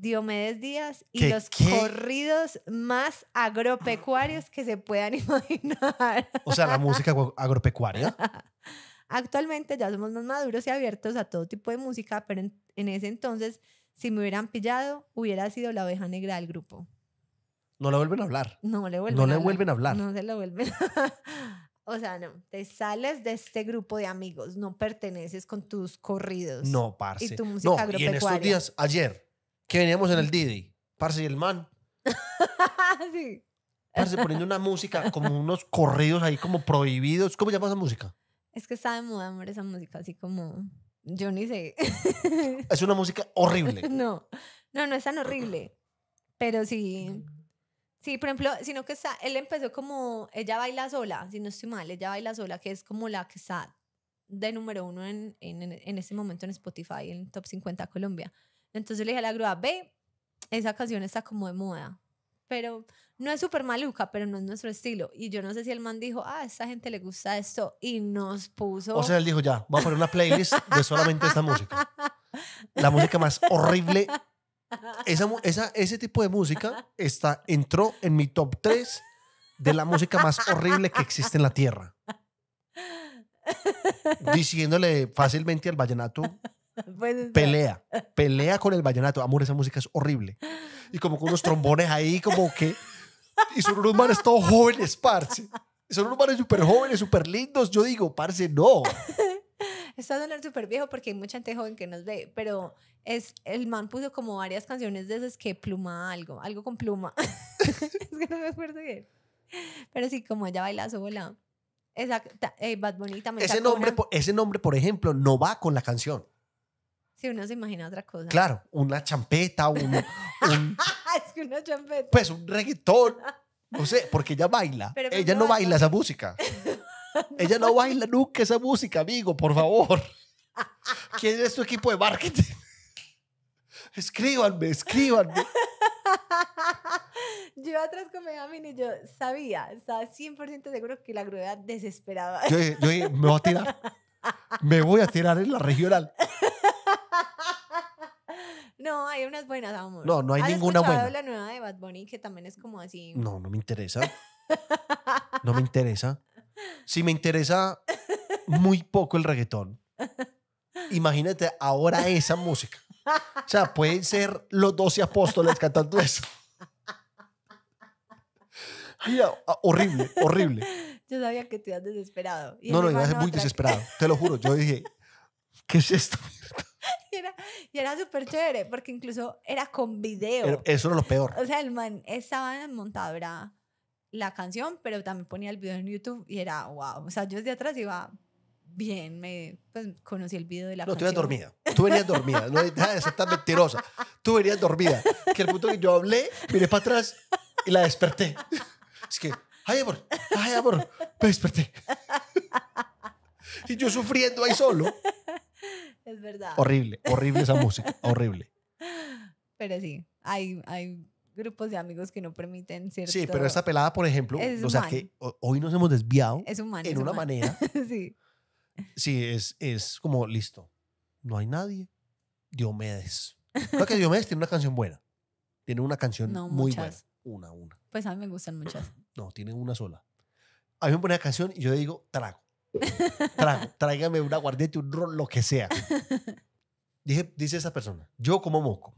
Diomedes Díaz y los corridos más agropecuarios que se puedan imaginar. O sea, la música agropecuaria. Actualmente ya somos más maduros y abiertos a todo tipo de música, pero en, ese entonces, si me hubieran pillado, hubiera sido la oveja negra del grupo. No le vuelven a hablar. No le vuelven, a, hablar. No se vuelven. A... o sea, no, te sales de este grupo de amigos, no perteneces con tus corridos. No, parce. Y tu música agropecuaria. Y en estos días, ayer, que veníamos en el Didi. Parce y el man. sí. Parce poniendo una música, como unos corridos ahí como prohibidos. ¿Cómo llama esa música? Es que está de moda, amor, esa música, así como. Yo ni sé. es una música horrible. no, no, no es tan horrible. Pero sí. Sí, por ejemplo, sino que está, él empezó como, ella baila sola, si no estoy mal, ella baila sola, que es como la que está de número uno en, en, en este momento en Spotify, en Top 50 Colombia. Entonces le dije a la grúa, ve, esa canción está como de moda. Pero no es súper maluca, pero no es nuestro estilo. Y yo no sé si el man dijo, ah, a esta gente le gusta esto. Y nos puso. O sea, él dijo, ya, va a poner una playlist de solamente esta música. La música más horrible. Esa, ese tipo de música está, entró en mi top 3 de la música más horrible que existe en la tierra. Diciéndole fácilmente al vallenato Pues, pelea, pelea con el vallenato. Amor, esa música es horrible. Y como con unos trombones ahí, como que. Y son unos manes todos jóvenes, parce. son unos manes súper jóvenes, súper lindos. Yo digo, parce, no. Está el súper viejo porque hay mucha gente joven que nos ve, pero es el man puso como varias canciones de esas que pluma algo, algo con pluma. es que no me acuerdo bien. Pero sí, como ella baila sola. Exacto, eh, Bad Ese nombre, ese nombre, por ejemplo, no va con la canción uno se imagina otra cosa. Claro, una champeta, un... es que una champeta. Pues un reggaetón. No sé, porque ella baila. Pues ella no baila esa música. ella no baila nunca esa música, amigo, por favor. ¿Quién es tu equipo de marketing? escríbanme, escríbanme. yo atrás con Benjamín y yo sabía, estaba 100% seguro que la gruedad desesperaba. yo, yo me voy a tirar. Me voy a tirar en la regional. No, hay unas buenas, amor. No, no hay ninguna buena. la nueva de Bad Bunny que también es como así? No, no me interesa. No me interesa. Si me interesa muy poco el reggaetón. Imagínate ahora esa música. O sea, pueden ser los doce apóstoles cantando eso. horrible, horrible. Yo sabía que te ibas desesperado. no, no, iba muy desesperado. Te lo juro. Yo dije, ¿qué es esto? y era, súper chévere, porque incluso era con video. eso era lo peor. O sea, el man estaba en montadora la canción, pero también ponía el video en YouTube y era wow. O sea, yo desde atrás iba bien, me pues, conocí el video de la no, canción. No, tú dormida. Tú venías dormida. No nada de ser tan mentirosa. Tú venías dormida. Que el punto que yo hablé, miré para atrás y la desperté. Es que, ay amor, ay amor, me desperté. Y yo sufriendo ahí solo. Es verdad. Horrible, horrible esa música, horrible. Pero sí, hay, hay grupos de amigos que no permiten cierto... Sí, pero esta pelada, por ejemplo, o sea que hoy nos hemos desviado es humano, en una manera. sí. Sí, es, es como, listo, no hay nadie. Diomedes. Creo que Diomedes tiene una canción buena. Tiene una canción muy buena. Una, una. Pues a mí me gustan muchas. No, tiene una sola. A mí me pone la canción y yo le digo trago tráigame una aguardiente, un lo que sea. Dije, dice esa persona, yo como moco.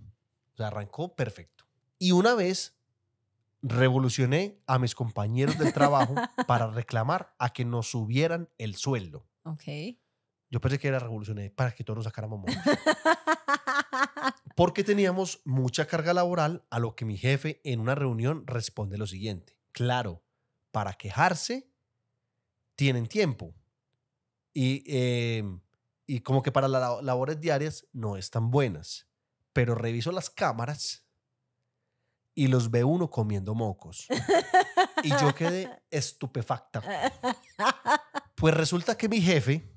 O sea, arrancó perfecto. Y una vez revolucioné a mis compañeros del trabajo para reclamar a que nos subieran el sueldo. Ok. Yo pensé que era revolucioné para que todos nos sacáramos mocos Porque teníamos mucha carga laboral, a lo que mi jefe en una reunión responde lo siguiente. Claro, para quejarse tienen tiempo, Em, y, como que para las labores diarias no es tan buenas. Pero reviso las cámaras y los ve uno comiendo mocos. Y yo quedé estupefacta. Pues resulta que mi jefe,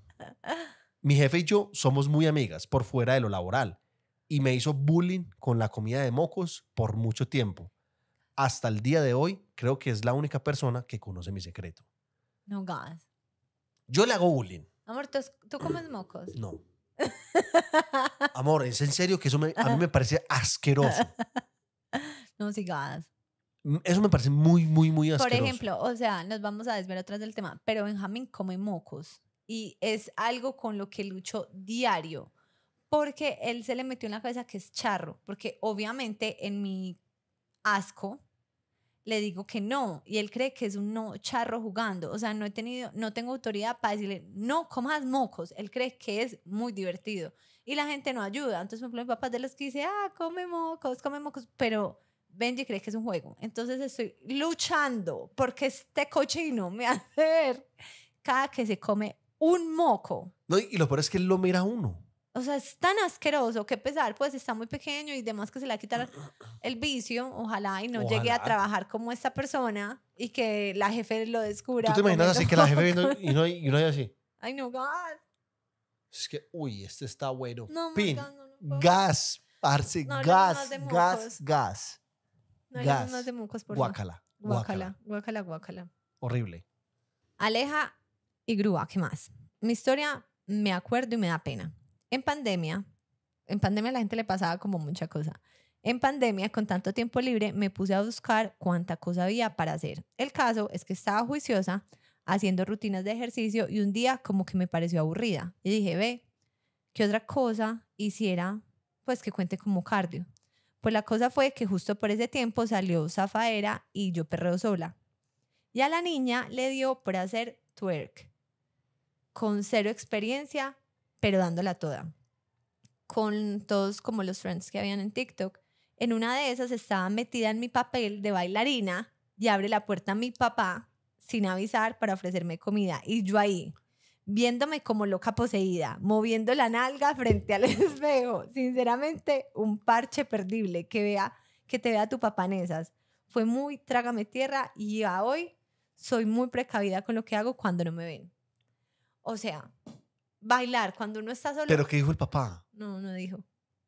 mi jefe y yo somos muy amigas por fuera de lo laboral y me hizo bullying con la comida de mocos por mucho tiempo. Hasta el día de hoy creo que es la única persona que conoce mi secreto. No gas. Yo le hago bullying. Amor, ¿tú, comes mocos? No. Amor, es en serio que eso a mí me parece asqueroso. No sigas. Mm, eso me parece muy, muy, muy asqueroso. Por ejemplo, o sea, nos vamos a desviar atrás del tema, pero Benjamín come mocos y es algo con lo que lucho diario porque él se le metió en la cabeza que es charro, porque obviamente en mi asco le digo que no y él cree que es un charro jugando, o sea, no he tenido no tengo autoridad para decirle no comas mocos, él cree que es muy divertido y la gente no ayuda, entonces me papá papás de los que dice, "Ah, come mocos, come mocos", pero Benji cree que es un juego. Entonces estoy luchando porque este cochino me hace cada que se come un moco. No, y lo peor es que él lo mira uno. O sea, es tan asqueroso, qué pesar, pues está muy pequeño y demás que se le ha quitado el vicio. Ojalá y no llegue a trabajar como esta persona y que la jefe lo descubra. ¿Tú te imaginas así que la jefe viendo y no hay, y no así? Ay, no, God. Es que, uy, este está bueno. Pin, gas, parce, gas, gas, gas, gas. No gas. más de mucos, por guácala, guácala, guácala, guácala. Horrible. Aleja y Grúa, ¿qué más? Mi historia me acuerdo y me da pena. En pandemia, en pandemia la gente le pasaba como mucha cosa. En pandemia, con tanto tiempo libre, me puse a buscar cuánta cosa había para hacer. El caso es que estaba juiciosa haciendo rutinas de ejercicio y un día como que me pareció aburrida. Y dije, ve, ¿qué otra cosa hiciera? Pues que cuente como cardio. Pues la cosa fue que justo por ese tiempo salió Zafaera y yo perreo sola. Y a la niña le dio por hacer twerk. Con cero experiencia, pero dándola toda. Con todos como los friends que habían en TikTok. En una de esas estaba metida en mi papel de bailarina y abre la puerta a mi papá sin avisar para ofrecerme comida. Y yo ahí, viéndome como loca poseída, moviendo la nalga frente al espejo. Sinceramente, un parche perdible que vea que te vea tu papá en esas. Fue muy trágame tierra y a hoy soy muy precavida con lo que hago cuando no me ven. O sea, bailar cuando uno está solo. ¿Pero qué dijo el papá? No, no dijo.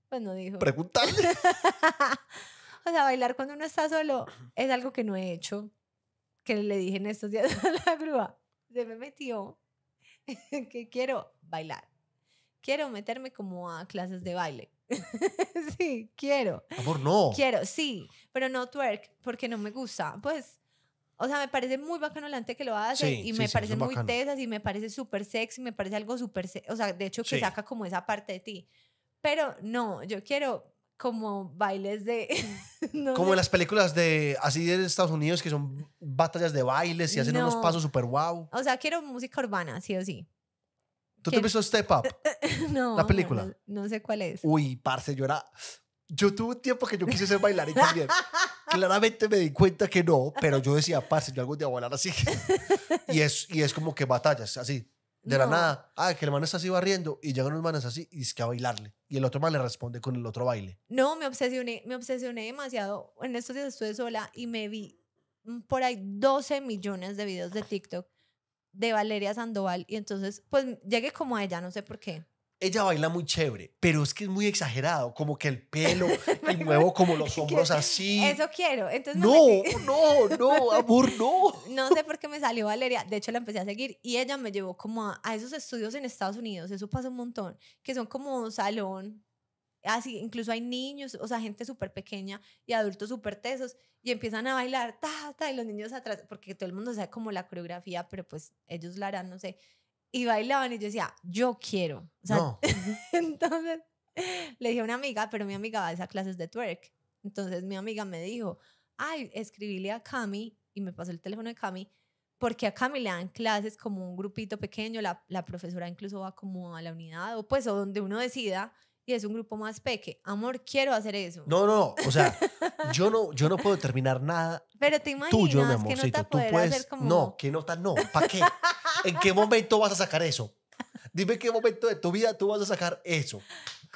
Pues no dijo. Preguntarle. o sea, bailar cuando uno está solo es algo que no he hecho. Que le dije en estos días a la grúa. Se me metió que quiero bailar. Quiero meterme como a clases de baile. sí, quiero. Amor, no. Quiero, sí, pero no twerk porque no me gusta. Pues o sea, me parece muy bacano que lo hace y me parece muy tesas y me parece súper sexy, me parece algo súper, o sea, de hecho que saca como esa parte de ti. Pero no, yo quiero como bailes de... como en las películas de así de Estados Unidos que son batallas de bailes y hacen unos pasos súper wow. O sea, quiero música urbana, sí o sí. ¿Tú te te visto Step Up? no. La película. No, sé cuál es. Uy, parce, yo era... Yo tuve tiempo que yo quise ser bailarín también. Claramente me di cuenta que no, pero yo decía, parce, yo algo de volar así. y, es, y es como que batallas, así. De la nada, ah, que el man está así barriendo y llegan un manes así y es que a bailarle. Y el otro man le responde con el otro baile. No, me obsesioné, me obsesioné demasiado. En estos días estuve sola y me vi por ahí 12 millones de videos de TikTok de Valeria Sandoval. Y entonces, pues llegué como a ella, no sé por qué ella baila muy chévere, pero es que es muy exagerado, como que el pelo, el nuevo, como los hombros así. Eso quiero. Entonces no, no, no, amor, no. No sé por qué me salió Valeria. De hecho, la empecé a seguir y ella me llevó como a, esos estudios en Estados Unidos. Eso pasa un montón, que son como salón. Así, incluso hay niños, o sea, gente súper pequeña y adultos súper tesos y empiezan a bailar, ta, ta, y los niños atrás, porque todo el mundo sabe como la coreografía, pero pues ellos la harán, no sé y bailaban y yo decía, yo quiero. O sea, no. entonces le dije a una amiga, pero mi amiga va a esas clases de twerk. Entonces mi amiga me dijo, ay, escribíle a Cami y me pasó el teléfono de Cami, porque a Cami le dan clases como un grupito pequeño, la, la profesora incluso va como a la unidad o pues o donde uno decida y es un grupo más peque. Amor, quiero hacer eso. No, no, o sea, yo no, yo no puedo terminar nada. Pero te imaginas tuyo, mi amorcito, que no puedes, no, que nota no, ¿para qué? ¿En qué momento vas a sacar eso? Dime en qué momento de tu vida tú vas a sacar eso.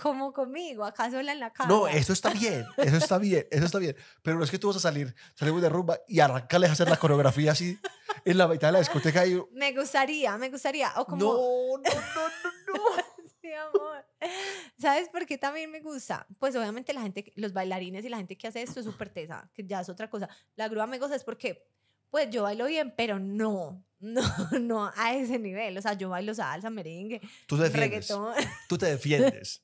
Como conmigo, acá sola en la cama? No, eso está bien, eso está bien, eso está bien. Pero no es que tú vas a salir, salimos de rumba y arrancales a hacer la coreografía así en la mitad de la discoteca. Y... Me gustaría, me gustaría. No, no, no, no. no. sí, amor. ¿Sabes por qué también me gusta? Pues obviamente la gente, los bailarines y la gente que hace esto es súper tesa, que ya es otra cosa. La grúa me gusta es porque pues yo bailo bien, pero no, no, no a ese nivel. O sea, yo bailo salsa, merengue, reggaetón. Tú te defiendes.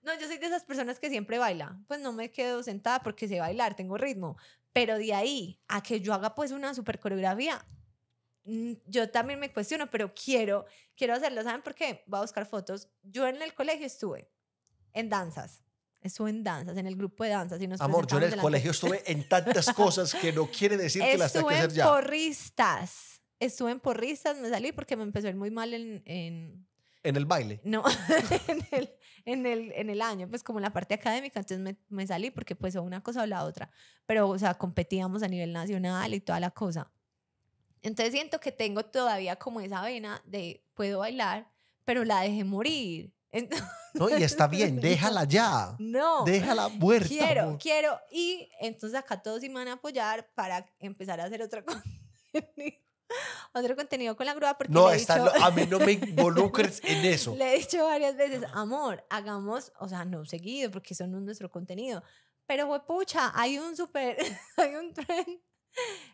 No, yo soy de esas personas que siempre baila. Pues no me quedo sentada porque sé bailar, tengo ritmo. Pero de ahí a que yo haga pues una super coreografía, mm, yo también me cuestiono, pero quiero, quiero hacerlo. ¿Saben por qué? Voy a buscar fotos. Yo en el colegio estuve en danzas. Estuve en danzas, en el grupo de danzas. Y nos Amor, yo en el colegio estuve en tantas cosas que no quiere decir que las que ya. Estuve en porristas, estuve en porristas, me salí porque me empezó a ir muy mal en... en... ¿En el baile? No, en, el, en, el, en, el, año, pues como la parte académica, entonces me, me salí porque pues una cosa o la otra, pero o sea, competíamos a nivel nacional y toda la cosa. Entonces siento que tengo todavía como esa vena de puedo bailar, pero la dejé morir no, y está bien, déjala ya. No. Déjala muerta. Quiero, quiero. Y entonces acá todos van a apoyar para empezar a hacer otro contenido. Otro contenido con la grúa no, a mí no me involucres en eso. Le he dicho varias veces, amor, hagamos, o sea, no seguido porque eso no es nuestro contenido, pero pucha, hay un super, hay un tren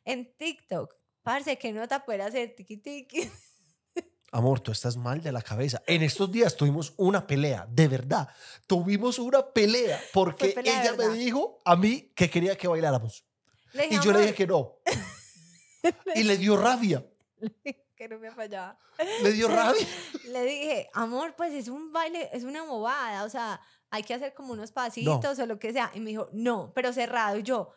en TikTok, parce, que no te puede hacer tiki tiki amor, tú estás mal de la cabeza. En estos días tuvimos una pelea, de verdad. Tuvimos una pelea porque ella me dijo a mí que quería que bailáramos. y yo le dije que no. y le dio rabia. que no me fallaba. Le dio rabia. le dije, amor, pues es un baile, es una movada, o sea, hay que hacer como unos pasitos o lo que sea. Y me dijo, no, pero cerrado. Y yo,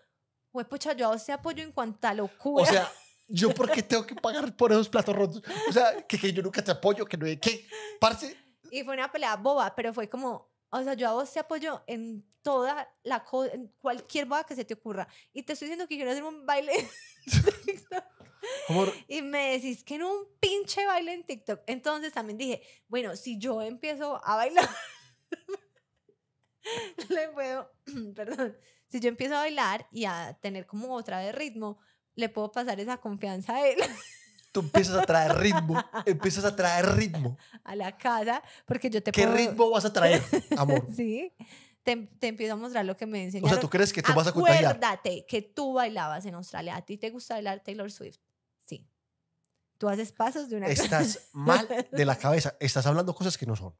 pues pucha, yo se apoyo en cuanta locura. O sea, ¿Yo por qué tengo que pagar por esos platos rotos? O sea, que, yo nunca te apoyo, que no hay que. Parce. Y fue una pelea boba, pero fue como, o sea, yo a vos te apoyo en toda la cosa, en cualquier boda que se te ocurra. Y te estoy diciendo que quiero hacer un baile en TikTok. Y me decís que en un pinche baile en TikTok. Entonces también dije, bueno, si yo empiezo a bailar, le puedo, perdón, si yo empiezo a bailar y a tener como otra vez ritmo, le puedo pasar esa confianza a él. Tú empiezas a traer ritmo, empiezas a traer ritmo. A la casa, porque yo te ¿Qué ritmo vas a traer, amor? sí, te, te, empiezo a mostrar lo que me enseñaron. O sea, ¿tú crees que tú vas a contagiar? Acuérdate que tú bailabas en Australia. ¿A ti te gusta bailar Taylor Swift? Sí. Tú haces pasos de una... Estás mal de la cabeza. Estás hablando cosas que no son.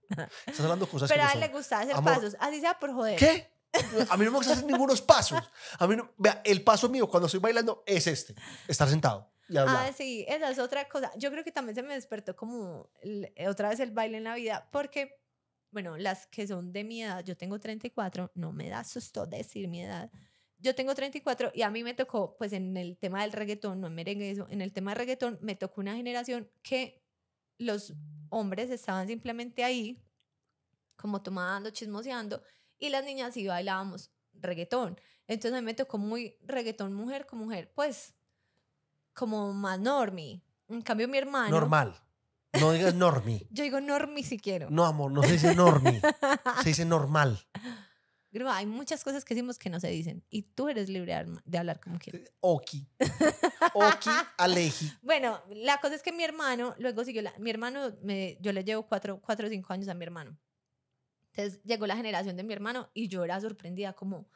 Estás hablando cosas que no son. Pero a él le gusta hacer pasos, así sea por joder. ¿Qué? A mí no me gusta hacer ningunos pasos. A mí el paso mío cuando estoy bailando es este, estar sentado. Ah, sí, esa es otra cosa. Yo creo que también se me despertó como otra vez el baile en la vida, porque, bueno, las que son de mi edad, yo tengo 34, no me da susto decir mi edad. Yo tengo 34 y a mí me tocó, pues en el tema del reggaetón, no en merengue, eso, en el tema del reggaetón, me tocó una generación que los hombres estaban simplemente ahí, como tomando, chismoseando, y las niñas sí bailábamos reggaetón. Entonces a mí me tocó muy reggaetón mujer con mujer, pues como más normie. En cambio mi hermano... Normal. No digas normie. Yo digo normie si quiero. No, amor, no se dice normie. se dice normal. Hay muchas cosas que decimos que no se dicen y tú eres libre de hablar como quieras. Eh, Oki. Oki, Aleji. Bueno, la cosa es que mi hermano, luego siguió, la, mi hermano, yo le llevo cuatro o cinco años a mi hermano. Entonces llegó la generación de mi hermano y yo era sorprendida como,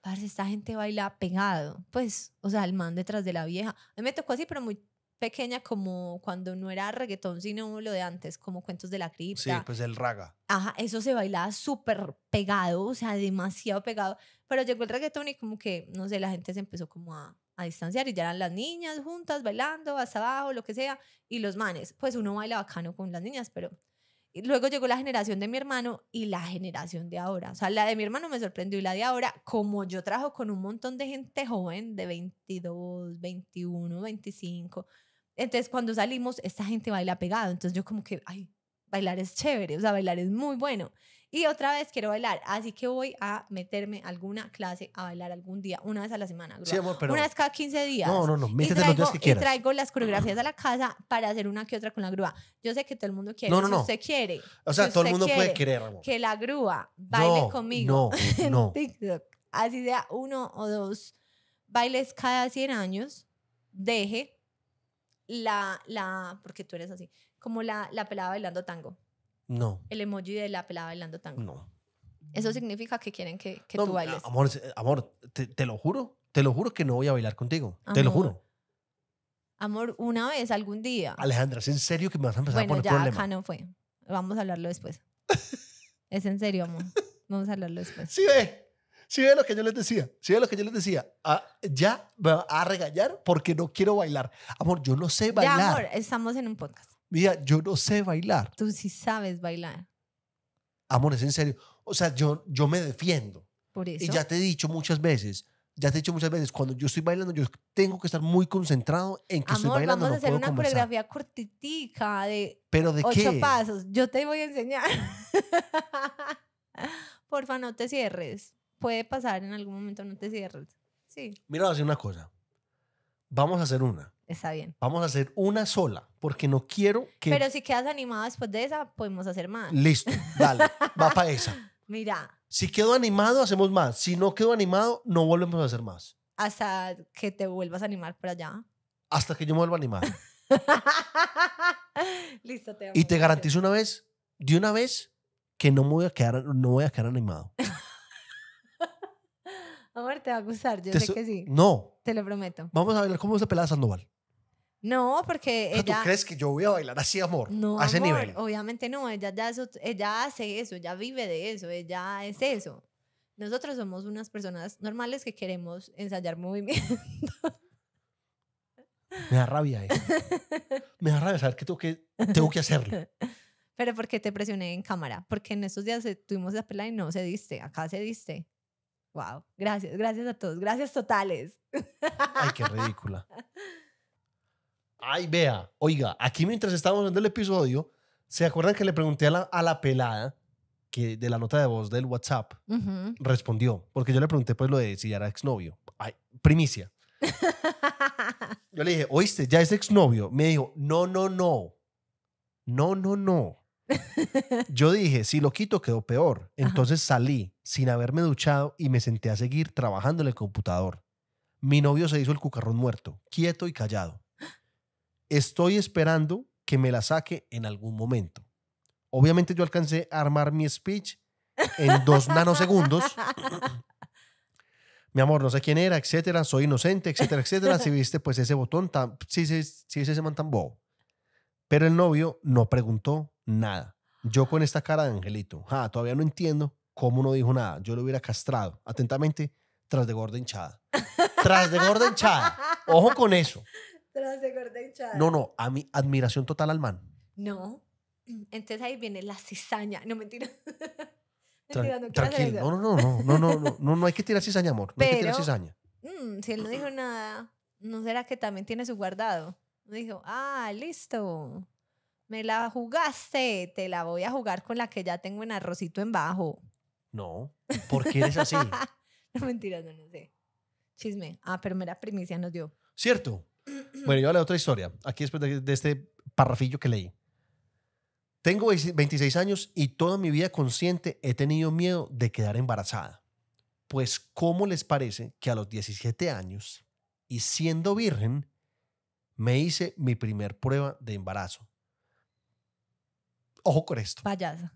parse esta gente baila pegado. Pues, o sea, el man detrás de la vieja. A mí me tocó así, pero muy pequeña, como cuando no era reggaetón, sino lo de antes, como cuentos de la cripta. Sí, pues el raga. Ajá, eso se bailaba súper pegado, o sea, demasiado pegado. Pero llegó el reggaetón y como que, no sé, la gente se empezó como a, a distanciar y ya eran las niñas juntas bailando, hasta abajo, lo que sea, y los manes. Pues uno baila bacano con las niñas, pero luego llegó la generación de mi hermano y la generación de ahora. O sea, la de mi hermano me sorprendió y la de ahora, como yo trabajo con un montón de gente joven de 22, 21, 25. Entonces, cuando salimos, esta gente baila pegado. Entonces, yo como que, ay, bailar es chévere, o sea, bailar es muy bueno. Y otra vez quiero bailar, así que voy a meterme alguna clase a bailar algún día, una vez a la semana. Sí, amor, Una vez cada 15 días. No, no, no, métete traigo, los días que quieras. Y traigo las coreografías a la casa para hacer una que otra con la grúa. Yo sé que todo el mundo quiere, no, no, si usted quiere. O sea, todo el mundo puede querer, amor. Que la grúa baile conmigo no, no. en TikTok. Así sea uno o dos bailes cada 100 años, deje la, la, porque tú eres así, como la, la pelada bailando tango. No. El emoji de la pelada bailando tango. No. Eso significa que quieren que, tú bailes. Amor, amor te, lo juro. Te lo juro que no voy a bailar contigo. Te lo juro. Amor, una vez, algún día. Alejandra, ¿es en serio que me vas a empezar a poner Bueno, ya acá no fue. Vamos a hablarlo después. es en serio, amor. Vamos a hablarlo después. Sí, ve. Sí, ve lo que yo les decía. Sí, ve lo que yo les decía. Ah, ya va a regañar porque no quiero bailar. Amor, yo no sé bailar. Ya, amor, estamos en un podcast mira, yo no sé bailar. Tú sí sabes bailar. Amores, en serio. O sea, yo, yo me defiendo. Por eso. Y ya te he dicho muchas veces, ya te he dicho muchas veces, cuando yo estoy bailando, yo tengo que estar muy concentrado en que estoy bailando. Vamos a hacer una coreografía cortitica de, ¿Pero de ocho pasos. Yo te voy a enseñar. Porfa, no te cierres. Puede pasar en algún momento, no te cierres. Sí. Mira, voy a hacer una cosa vamos a hacer una. Está bien. Vamos a hacer una sola, porque no quiero que... Pero si quedas animado después de esa, podemos hacer más. Listo, dale, va para esa. Mira. Si quedo animado, hacemos más. Si no quedo animado, no volvemos a hacer más. Hasta que te vuelvas a animar para allá. Hasta que yo me vuelva a animar. Listo, te amo. Y te garantizo una vez, de una vez, que no voy a quedar, no voy a quedar animado te va a gustar, yo sé que sí. No. Te lo prometo. Vamos a bailar como esa pelada Sandoval. No, porque ella... ¿Tú crees que yo voy a bailar así, amor? No, a nivel. obviamente no. Ella, ya ella hace eso, ella vive de eso, ella es eso. Nosotros somos unas personas normales que queremos ensayar movimiento. Me da rabia eso. Me da rabia saber que tengo que, tengo que hacerlo. Pero porque te presioné en cámara, porque en estos días tuvimos la pelada y no se diste, acá se diste. Wow, gracias, gracias a todos, gracias totales. Ay, qué ridícula. Ay, vea, oiga, aquí mientras estábamos en el episodio, ¿se acuerdan que le pregunté a la, pelada que de la nota de voz del WhatsApp respondió? Porque yo le pregunté pues lo de si ya era exnovio. Ay, primicia. yo le dije, oíste, ya es exnovio. Me dijo, no, no, no. No, no, no. Yo dije, si lo quito quedó peor. Entonces salí sin haberme duchado y me senté a seguir trabajando en el computador. Mi novio se hizo el cucarrón muerto, quieto y callado. Estoy esperando que me la saque en algún momento. Obviamente yo alcancé a armar mi speech en dos nanosegundos. mi amor, no sé quién era, etcétera, soy inocente, etcétera, etcétera. Si viste, pues ese botón, sí, sí, es ese man tan bobo. Pero el novio no preguntó, nada. Yo con esta cara de angelito, ja, todavía no entiendo cómo no dijo nada. Yo lo hubiera castrado. Atentamente, tras de gorda hinchada. tras de gorda hinchada. Ojo con eso. Tras de gorda hinchada. No, no, a mi admiración total al man. No. Entonces ahí viene la cizaña. No, mentira. mentira no tranquilo. No, no, no, no, no, no, no, hay que tirar cizaña, amor. No hay que tirar cizaña. Mm, si él no dijo nada, ¿no será que también tiene su guardado? Dijo, ah, listo. Me la jugaste, te la voy a jugar con la que ya tengo en arrocito en bajo. No, ¿por qué eres así? no, mentiras, no, no sé. Chisme. Ah, pero mera primicia nos dio. ¿Cierto? bueno, yo le otra historia. Aquí después de, de este parrafillo que leí. Tengo 26 años y toda mi vida consciente he tenido miedo de quedar embarazada. Pues, ¿cómo les parece que a los 17 años y siendo virgen, me hice mi primer prueba de embarazo? ojo con esto. Payasa.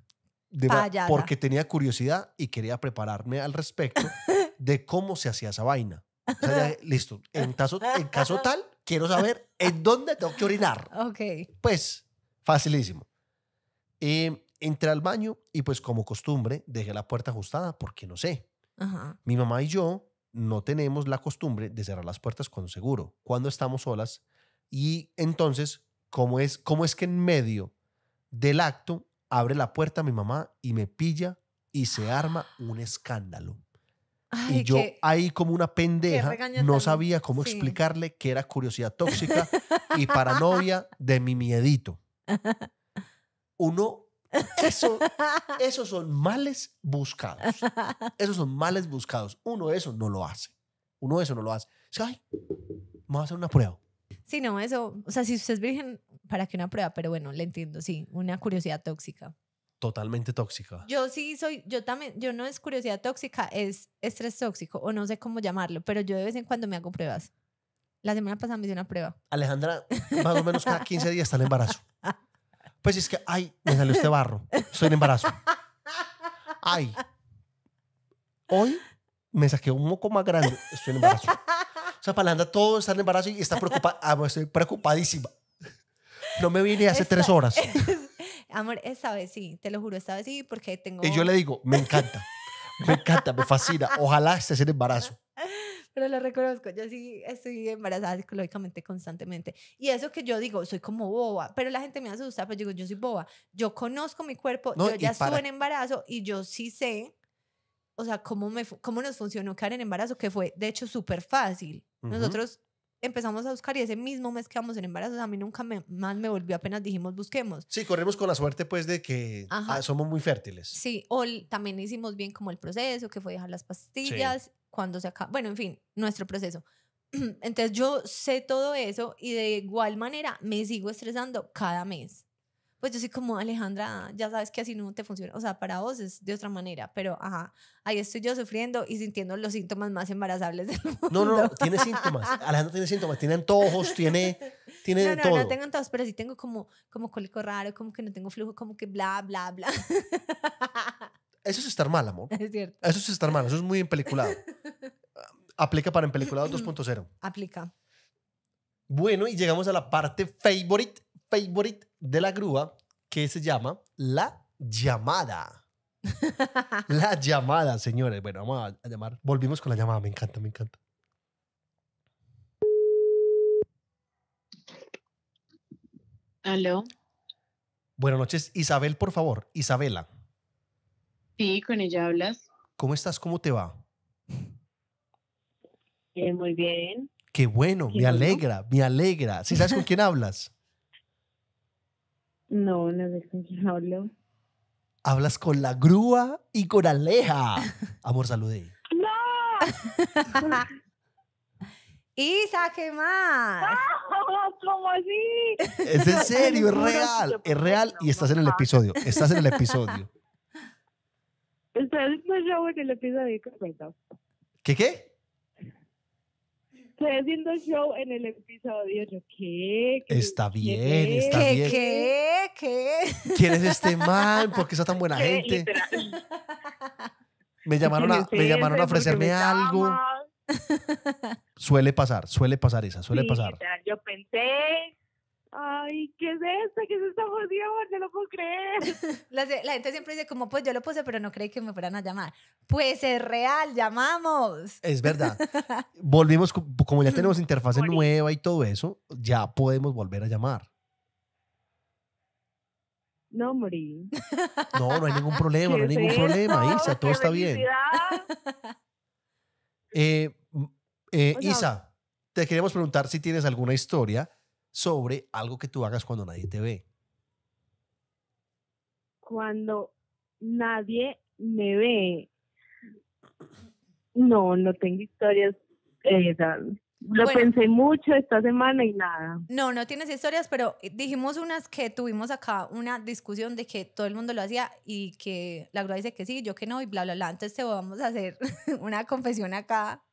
De Porque tenía curiosidad y quería prepararme al respecto de cómo se hacía esa vaina. listo, en caso, en caso tal, quiero saber en dónde tengo que orinar. Ok. Pues, facilísimo. Em, entré al baño y pues como costumbre dejé la puerta ajustada porque no sé. Mi mamá y yo no tenemos la costumbre de cerrar las puertas con seguro cuando estamos solas y entonces, ¿cómo es, cómo es que en medio del acto, abre la puerta a mi mamá y me pilla y se arma un escándalo. y yo ahí como una pendeja no sabía cómo explicarle que era curiosidad tóxica y paranoia de mi miedito. Uno, eso, esos son males buscados. Esos son males buscados. Uno de eso no lo hace. Uno eso no lo hace. Ay, vamos a hacer una prueba. Sí, no, eso, o sea, si usted es virgen, para que una prueba, pero bueno, le entiendo, sí, una curiosidad tóxica. Totalmente tóxica. Yo sí soy, yo también, yo no es curiosidad tóxica, es estrés tóxico o no sé cómo llamarlo, pero yo de vez en cuando me hago pruebas. La semana pasada me hice una prueba. Alejandra, más o menos cada 15 días está en embarazo. Pues es que, ay, me salió este barro, estoy en embarazo. Ay, hoy me saqué un moco más grande, estoy en embarazo. O sea, para Alejandra todo está en embarazo y está preocupada, ah, estoy preocupadísima no me vine hace tres horas. amor, esta vez sí, te lo juro, esta vez sí, porque tengo... Y yo le digo, me encanta, me encanta, me fascina, ojalá estés en embarazo. Pero lo reconozco, yo sí estoy embarazada psicológicamente constantemente. Y eso que yo digo, soy como boba, pero la gente me asusta, pues digo, yo soy boba, yo conozco mi cuerpo, yo ya estuve en embarazo y yo sí sé o sea, cómo, cómo nos funcionó caer en embarazo, que fue, de hecho, súper fácil. Nosotros, empezamos a buscar y ese mismo mes quedamos en embarazo. A mí nunca más me volvió, apenas dijimos busquemos. Sí, corremos con la suerte pues de que ah, somos muy fértiles. Sí, o también hicimos bien como el proceso, que fue dejar las pastillas, cuando se acaba, bueno, en fin, nuestro proceso. Entonces yo sé todo eso y de igual manera me sigo estresando cada mes pues yo soy como Alejandra, ya sabes que así no te funciona, o sea, para vos es de otra manera, pero ajá, ahí estoy yo sufriendo y sintiendo los síntomas más embarazables del mundo. No, no, no tiene síntomas, Alejandra tiene síntomas, tiene antojos, tiene, tiene no, no, No, tengo antojos, pero sí tengo como, como cólico raro, como que no tengo flujo, como que bla, bla, bla. Eso es estar mal, amor. Es cierto. Eso es estar mal, eso es muy empeliculado. Aplica para empeliculado 2.0. Aplica. Bueno, y llegamos a la parte favorite, favorite de la grúa que se llama La Llamada. la llamada, señores. Bueno, vamos a llamar. Volvimos con la llamada. Me encanta, me encanta. Aló. Buenas noches, Isabel, por favor. Isabela. Sí, con ella hablas. ¿Cómo estás? ¿Cómo te va? muy bien. Qué bueno, me alegra, me alegra. ¿Sí sabes con quién hablas? No, no sé con quién hablo. Hablas con la grúa y con Aleja. Amor, saludé. ¡No! Isa, ¿qué más? No, ¡Ah! ¿Cómo así? Es en serio, es real, es real y estás en el episodio, estás en el episodio. Estás en el episodio, ¿qué ¿Qué qué qué estoy haciendo show en el episodio. Yo, ¿qué? está bien, ¿Qué? está bien. ¿Qué? ¿Qué? ¿Quién es este man? ¿Por qué está tan buena gente? Me llamaron, a, me llamaron a este? ofrecerme algo. suele pasar, suele pasar esa, suele pasar. yo pensé, ay, ¿qué es esto? ¿Qué es esta emoción? No lo puedo creer. la, gente siempre dice, como, pues yo lo puse, pero no creí que me fueran a llamar. Pues es real, llamamos. Es verdad. Volvimos, como ya tenemos interfase nueva y todo eso, ya podemos volver a llamar. No, morí. No, no hay ningún problema, no hay ningún problema, Isa, todo está bien. Eh, eh, Isa, te queríamos preguntar si tienes alguna historia sobre algo que tú hagas cuando nadie te ve? Cuando nadie me ve. No, no tengo historias. Eh, lo pensé mucho esta semana y nada. No, no tienes historias, pero eh, dijimos unas que tuvimos acá una discusión de que todo el mundo lo hacía y que la grúa dice que sí, yo que no y bla, bla, bla. Entonces te vamos a hacer una confesión acá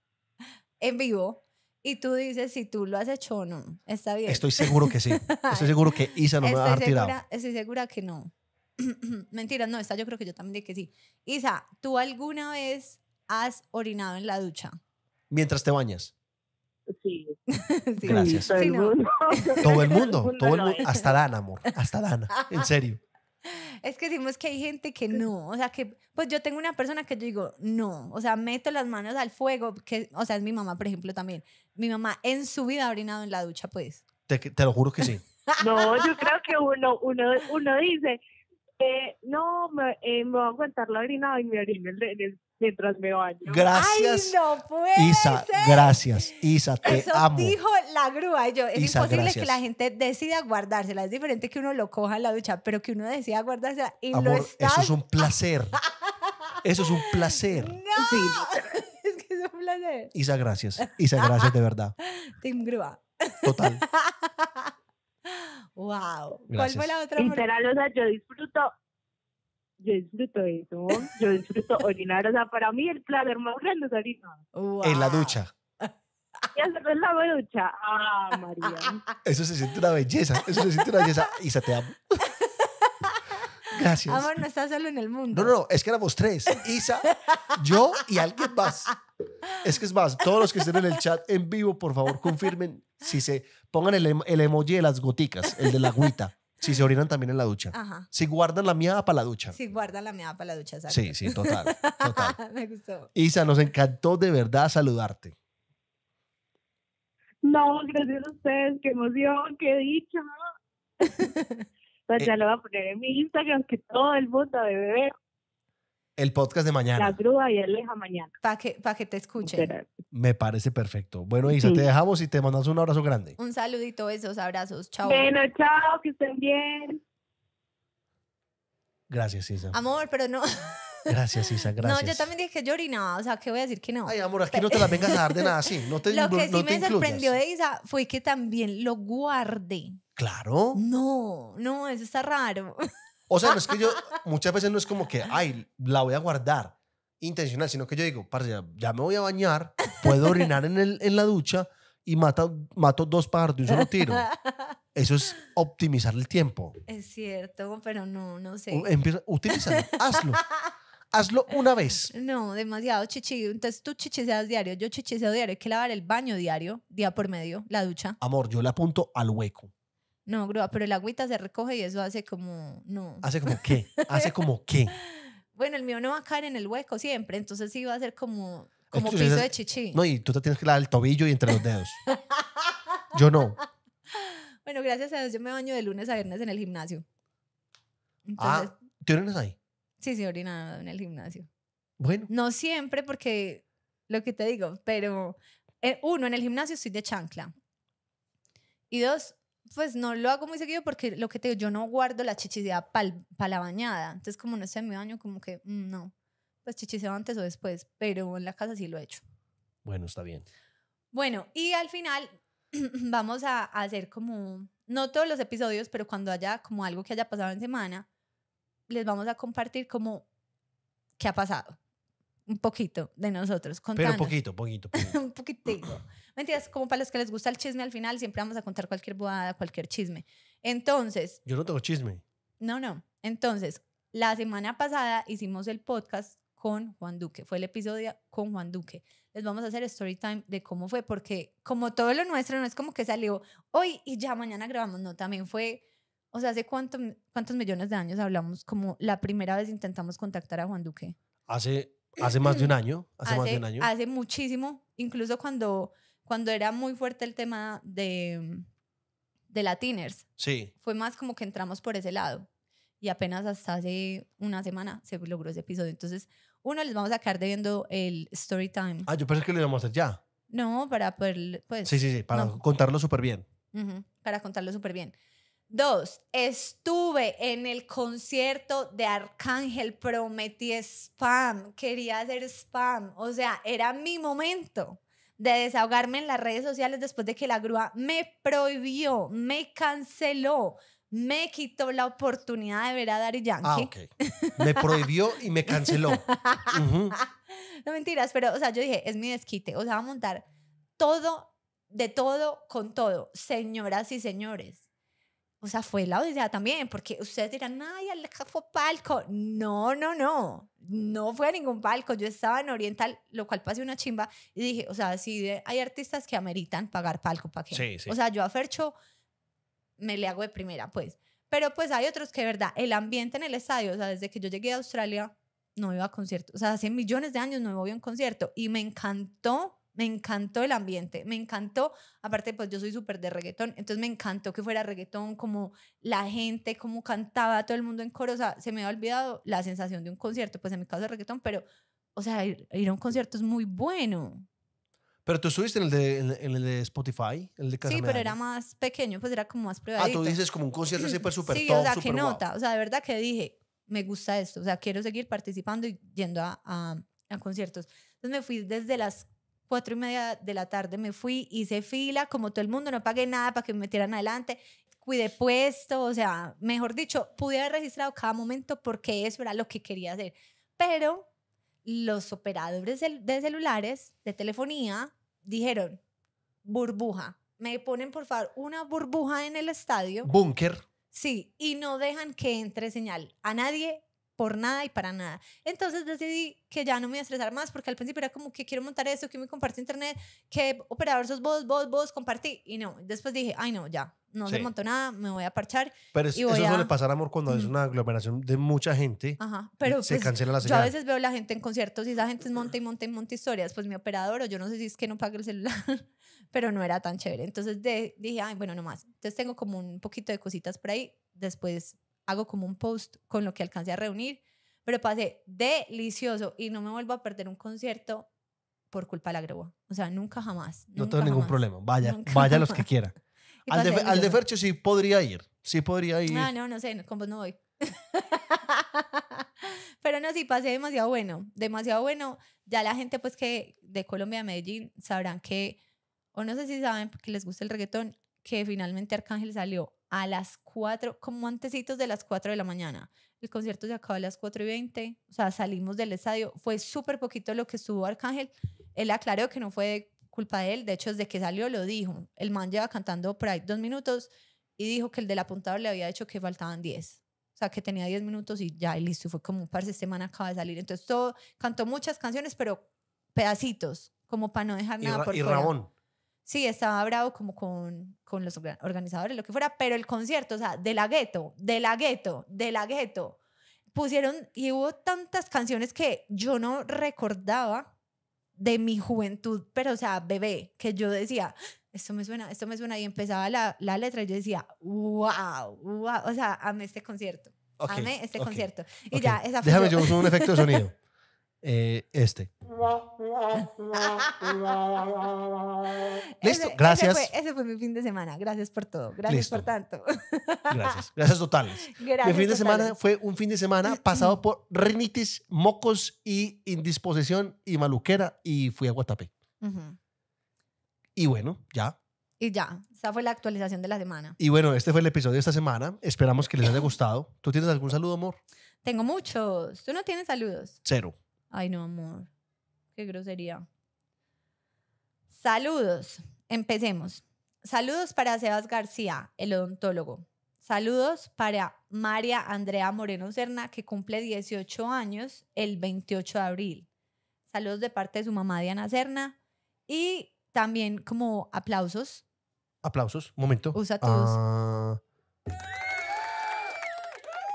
en vivo. Y tú dices si tú lo has hecho o no. Está bien. Estoy seguro que sí. Estoy seguro que Isa no me va a dejar tirado. Estoy segura que no. Mentira, no, está. yo creo que yo también dije que sí. Isa, ¿tú alguna vez has orinado en la ducha? Mientras te bañas. Sí. sí. Gracias. todo, el mundo, todo el mundo, hasta Dana, amor, hasta Dana, en serio. es que decimos que hay gente que no, o sea, que pues yo tengo una persona que yo digo, no, o sea, meto las manos al fuego, que, o sea, es mi mamá, por ejemplo, también. Mi mamá en su vida ha orinado en la ducha, pues. Te, te lo juro que sí. no, yo creo que uno, uno, uno dice, eh, no, me, eh, me voy a aguantar la orina y me orino en el mientras me baño. Gracias. Ay, no puede Isa, gracias. Isa, te Eso dijo la grúa. Yo, es imposible que la gente decida guardársela. Es diferente que uno lo coja en la ducha, pero que uno decida guardársela y lo está... Eso es un placer. Eso es un placer. No. Sí. es que es un placer. Isa, gracias. Isa, gracias de verdad. Team grúa. Total. wow. Gracias. ¿Cuál fue la otra? Literal, yo disfruto yo disfruto eso, yo disfruto orinar, o sea, para mí el placer más grande es orinar. En la ducha. Y hacerlo en la ducha. Ah, María. Eso se siente una belleza, eso se siente una belleza. Isa, te amo. Gracias. Amor, no estás solo en el mundo. No, no, no, es que éramos tres. Isa, yo y alguien más. Es que es más, todos los que estén en el chat en vivo, por favor, confirmen si se pongan el, el emoji de las goticas, el de la agüita. Si se orinan también en la ducha. Ajá. Si guardan la miada para la ducha. Si guardan la miada para la ducha, Sí, sí, total. total. Me gustó. Isa, nos encantó de verdad saludarte. No, gracias a ustedes. Qué emoción, qué dicha. pues ya lo voy a poner en mi Instagram, que todo el mundo debe ver. El podcast de mañana. La grúa y el leja mañana. Para que, pa que te escuchen. Me parece perfecto. Bueno, Isa, te dejamos y te mandamos un abrazo grande. Un saludito, esos abrazos. Chao. Bueno, chao, que estén bien. Gracias, Isa. Amor, pero no. Gracias, Isa, gracias. No, yo también dije que yo o sea, ¿qué voy a decir que no? Ay, amor, aquí no te la vengas a dar de nada así. No te, lo que sí me sorprendió de Isa fue que también lo guardé. Claro. No, no, eso está raro. O sea, no es que yo muchas veces no es como que, ay, la voy a guardar intencional, sino que yo digo, parce, ya, me voy a bañar, puedo orinar en, el, en la ducha y mata, mato dos pájaros de un solo tiro. Eso es optimizar el tiempo. Es cierto, pero no, no sé. Empieza, utilízalo, hazlo. Hazlo una vez. No, demasiado chichi. Entonces tú chichiseas diario, yo chichiseo diario. Hay que lavar el baño diario, día por medio, la ducha. Amor, yo le apunto al hueco. No, grúa, pero el agüita se recoge y eso hace como, no. ¿Hace como qué? ¿Hace como qué? bueno, el mío no va a caer en el hueco siempre, entonces sí va a ser como, como piso de chichi. No, y tú te tienes que lavar el tobillo y entre los dedos. yo no. Bueno, gracias a Dios yo me baño de lunes a viernes en el gimnasio. ah, ¿te orinas ahí? Sí, sí, orinado en el gimnasio. Bueno. No siempre, porque lo que te digo, pero eh, uno, en el gimnasio estoy de chancla. Y dos, pues no lo hago muy seguido porque lo que te yo no guardo la chichicidad para pa la bañada. Entonces, como no estoy en mi baño, como que mm, no. Pues chichiseo antes o después, pero en la casa sí lo he hecho. Bueno, está bien. Bueno, y al final vamos a, hacer como, no todos los episodios, pero cuando haya como algo que haya pasado en semana, les vamos a compartir como qué ha pasado. Un poquito de nosotros. Pero poquito, poquito. poquito. Un poquitito. Mentiras, como para los que les gusta el chisme al final, siempre vamos a contar cualquier boada cualquier chisme. Entonces. Yo no tengo chisme. No, no. Entonces, la semana pasada hicimos el podcast con Juan Duque. Fue el episodio con Juan Duque. Les vamos a hacer story time de cómo fue, porque como todo lo nuestro, no es como que salió hoy y ya mañana grabamos. No, también fue. O sea, ¿hace cuánto, cuántos millones de años hablamos? Como la primera vez intentamos contactar a Juan Duque. Hace, hace más de un año. Hace, hace más de un año. Hace muchísimo. Incluso cuando cuando era muy fuerte el tema de, de Latiners. Sí. Fue más como que entramos por ese lado. Y apenas hasta hace una semana se logró ese episodio. Entonces, uno, les vamos a quedar debiendo el story time. Ah, yo pensé que lo íbamos a hacer ya. No, para poder, pues... Sí, sí, sí, para contarlo súper bien. para contarlo súper bien. Dos, estuve en el concierto de Arcángel, prometí spam, quería hacer spam, o sea, era mi momento de desahogarme en las redes sociales después de que la grúa me prohibió, me canceló, me quitó la oportunidad de ver a Dari Yankee. Ah, ok. Me prohibió y me canceló. No mentiras, pero, o sea, yo dije, es mi desquite. O sea, va a montar todo, de todo, con todo, señoras y señores. O sea, fue la odisea también, porque ustedes dirán, ay, Aleja fue palco. No, no, no. No fue a ningún palco. Yo estaba en Oriental, lo cual pasé una chimba y dije, o sea, si hay artistas que ameritan pagar palco para que. O sea, yo a Fercho me le hago de primera, pues. Pero pues hay otros que, verdad, el ambiente en el estadio, o sea, desde que yo llegué a Australia, no iba a conciertos. O sea, hace millones de años no iba a un concierto y me encantó me encantó el ambiente, me encantó, aparte pues yo soy súper de reggaetón, entonces me encantó que fuera reggaetón, como la gente, como cantaba todo el mundo en coro, o sea, se me ha olvidado la sensación de un concierto, pues en mi caso de reggaetón, pero, o sea, ir, a un concierto es muy bueno. Pero tú estuviste en el de, en, el de Spotify, el de Casa Sí, pero era más pequeño, pues era como más prueba Ah, tú dices como un concierto súper pues, súper súper Sí, o sea, que nota, o sea, de verdad que dije, me gusta esto, o sea, quiero seguir participando y yendo a conciertos. Entonces me fui desde las cuatro y media de la tarde me fui, hice fila, como todo el mundo, no pagué nada para que me metieran adelante, cuidé puesto, o sea, mejor dicho, pude haber registrado cada momento porque eso era lo que quería hacer. Pero los operadores de, celulares, de telefonía, dijeron, burbuja, me ponen por favor una burbuja en el estadio. Búnker. Sí, y no dejan que entre señal a nadie por nada y para nada. Entonces decidí que ya no me iba a estresar más porque al principio era como que quiero montar esto, que me comparte internet, que operador sos vos, vos, vos, compartí. Y no, después dije, ay no, ya, no se montó nada, me voy a parchar. Pero es, eso suele pasar, amor, cuando es una aglomeración de mucha gente. Ajá, eh, pero se pues, cancela la Yo a veces veo la gente en conciertos y esa gente monta y monta y monta historias. Pues mi operador, o yo no sé si es que no paga el celular, pero no era tan chévere. Entonces dije, ay, bueno, nomás Entonces tengo como un poquito de cositas por ahí. Después hago como un post con lo que alcancé a reunir, pero pasé delicioso y no me vuelvo a perder un concierto por culpa de la grúa. O sea, nunca jamás. No tengo ningún problema. Vaya, vaya los que quieran. Al de, al de, Fercho sí podría ir. Sí podría ir. no ah, no, no sé, con vos no voy. Pero no, sí, pasé demasiado bueno, demasiado bueno. Ya la gente pues que de Colombia a Medellín sabrán que, o no sé si saben, porque les gusta el reggaetón, que finalmente Arcángel salió a las 4, como antecitos de las 4 de la mañana. El concierto se acabó a las 4 y 20, o sea, salimos del estadio. Fue súper poquito lo que estuvo Arcángel. Él aclaró que no fue culpa de él, de hecho, desde que salió lo dijo. El man lleva cantando por ahí dos minutos y dijo que el del apuntador le había dicho que faltaban 10. O sea, que tenía 10 minutos y ya, y listo. Fue como un par de semanas este acaba de salir. Entonces, todo, cantó muchas canciones, pero pedacitos, como para no dejar nada y por y Sí, estaba bravo como con, con los organizadores, lo que fuera, pero el concierto, o sea, de la gueto, de la gueto, de la gueto, pusieron y hubo tantas canciones que yo no recordaba de mi juventud, pero o sea, bebé, que yo decía, esto me suena, esto me suena, y empezaba la, la letra y yo decía, wow, wow, o sea, amé este concierto, amé este concierto. Y ya, esa Déjame yo, uso un efecto de sonido. Eh, este. Listo, gracias. Ese fue, mi fin de semana. Gracias por todo. Gracias por tanto. gracias, gracias totales. mi fin de semana fue un fin de semana pasado por rinitis, mocos y indisposición y maluquera y fui a Guatapé. Y bueno, ya. Y ya, esa fue la actualización de la semana. Y bueno, este fue el episodio de esta semana. Esperamos que les haya gustado. ¿Tú tienes algún saludo, amor? Tengo muchos. ¿Tú no tienes saludos? Cero. Ay, no, amor. Qué grosería. Saludos. Empecemos. Saludos para Sebas García, el odontólogo. Saludos para María Andrea Moreno Serna, que cumple 18 años el 28 de abril. Saludos de parte de su mamá Diana Serna. Y también como aplausos. Aplausos, momento. Usa todos. Ah.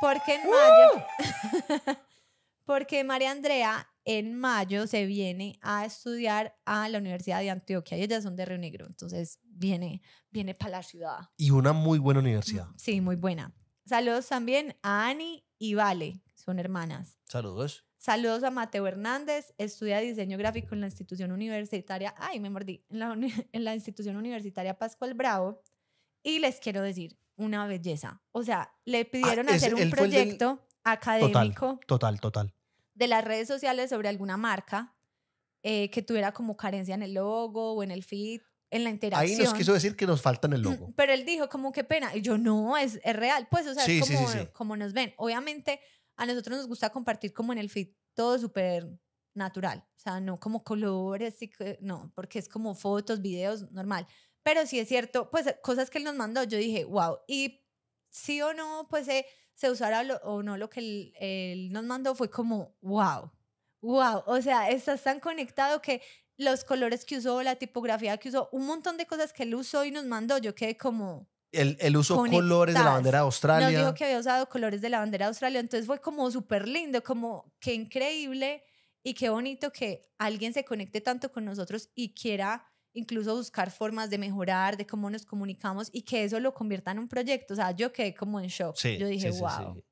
Porque en ¡Uh! mayo. porque María Andrea en mayo se viene a estudiar a la Universidad de Antioquia y ellas son de Río Negro, entonces viene, viene para la ciudad. Y una muy buena universidad. Mm, sí, muy buena. Saludos también a Ani y Vale, son hermanas. Saludos. Saludos a Mateo Hernández, estudia diseño gráfico en la institución universitaria, ay, me mordí, en la, institución universitaria Pascual Bravo. Y les quiero decir, una belleza. O sea, le ah, pidieron hacer un proyecto académico. total, total de las redes sociales sobre alguna marca eh, que tuviera como carencia en el logo o en el feed, en la interacción. Ahí nos quiso decir que nos falta en el logo. Pero él dijo como qué pena. Y yo no, es, es real. Pues, o sea, es como, como nos ven. Obviamente a nosotros nos gusta compartir como en el feed todo súper natural. O sea, no como colores, y... no, porque es como fotos, videos, normal. Pero sí es cierto, pues cosas que él nos mandó, yo dije, wow. Y sí o no, pues eh, se usara o no lo que él, nos mandó, fue como, wow, wow, o sea, estás tan conectado que los colores que usó, la tipografía que usó, un montón de cosas que él usó y nos mandó, yo quedé como... Él, él usó colores de la bandera de Australia. Nos dijo que había usado colores de la bandera de Australia, entonces fue como súper lindo, como qué increíble y qué bonito que alguien se conecte tanto con nosotros y quiera incluso buscar formas de mejorar, de cómo nos comunicamos y que eso lo convierta en un proyecto. O sea, yo quedé como en shock. yo dije, wow,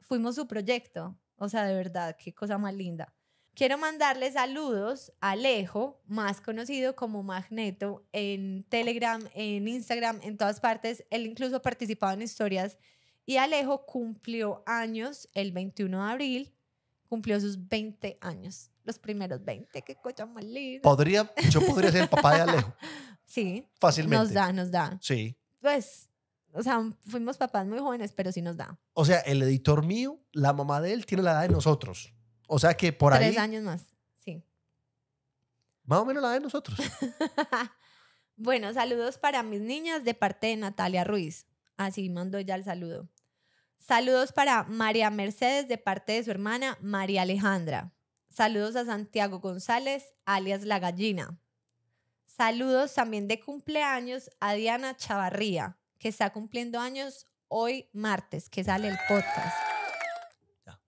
Fuimos su proyecto. O sea, de verdad, qué cosa más linda. Quiero mandarle saludos a Alejo, más conocido como Magneto, en Telegram, en Instagram, en todas partes. Él incluso participado en historias. Y Alejo cumplió años el 21 de abril, cumplió sus 20 años los primeros 20, qué cocha más Podría, yo podría ser el papá de Alejo. sí. Fácilmente. Nos da, nos da. Sí. Pues, o sea, fuimos papás muy jóvenes, pero sí nos da. O sea, el editor mío, la mamá de él, tiene la edad de nosotros. O sea que por ahí. Tres años más, sí. Más o menos la edad de nosotros. bueno, saludos para mis niñas de parte de Natalia Ruiz. Así mando ya el saludo. Saludos para María Mercedes de parte de su hermana María Alejandra. Saludos a Santiago González, alias La Gallina. Saludos también de cumpleaños a Diana Chavarría, que está cumpliendo años hoy martes, que sale el podcast.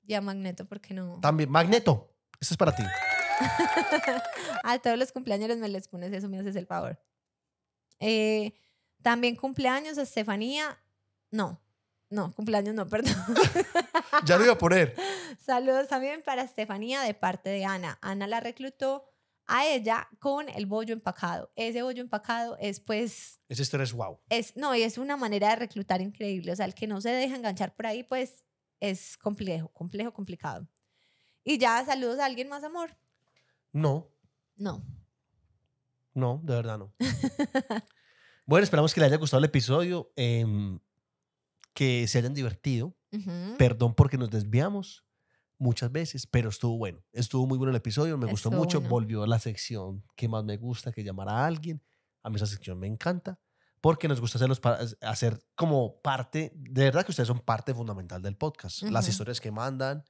Ya, Magneto, ¿por qué no? También, Magneto, eso es para ti. a todos los cumpleaños me les pones eso, me haces el favor. Eh, también cumpleaños a Estefanía, no, no, cumpleaños no, perdón. ya lo iba a poner. Saludos también para Estefanía de parte de Ana. Ana la reclutó a ella con el bollo empacado. Ese bollo empacado es pues... Ese estrés es wow. Es, no, y es una manera de reclutar increíble. O sea, el que no se deja enganchar por ahí, pues es complejo, complejo, complicado. Y ya, saludos a alguien más, amor. No. No. No, de verdad no. bueno, esperamos que les haya gustado el episodio. Em, que se hayan divertido. Perdón porque nos desviamos muchas veces, pero estuvo bueno. Estuvo muy bueno el episodio, me gustó mucho. Volvió a la sección que más me gusta, que llamar a alguien. A mí esa sección me encanta porque nos gusta hacerlos hacer como parte, de verdad que ustedes son parte fundamental del podcast. Las historias que mandan,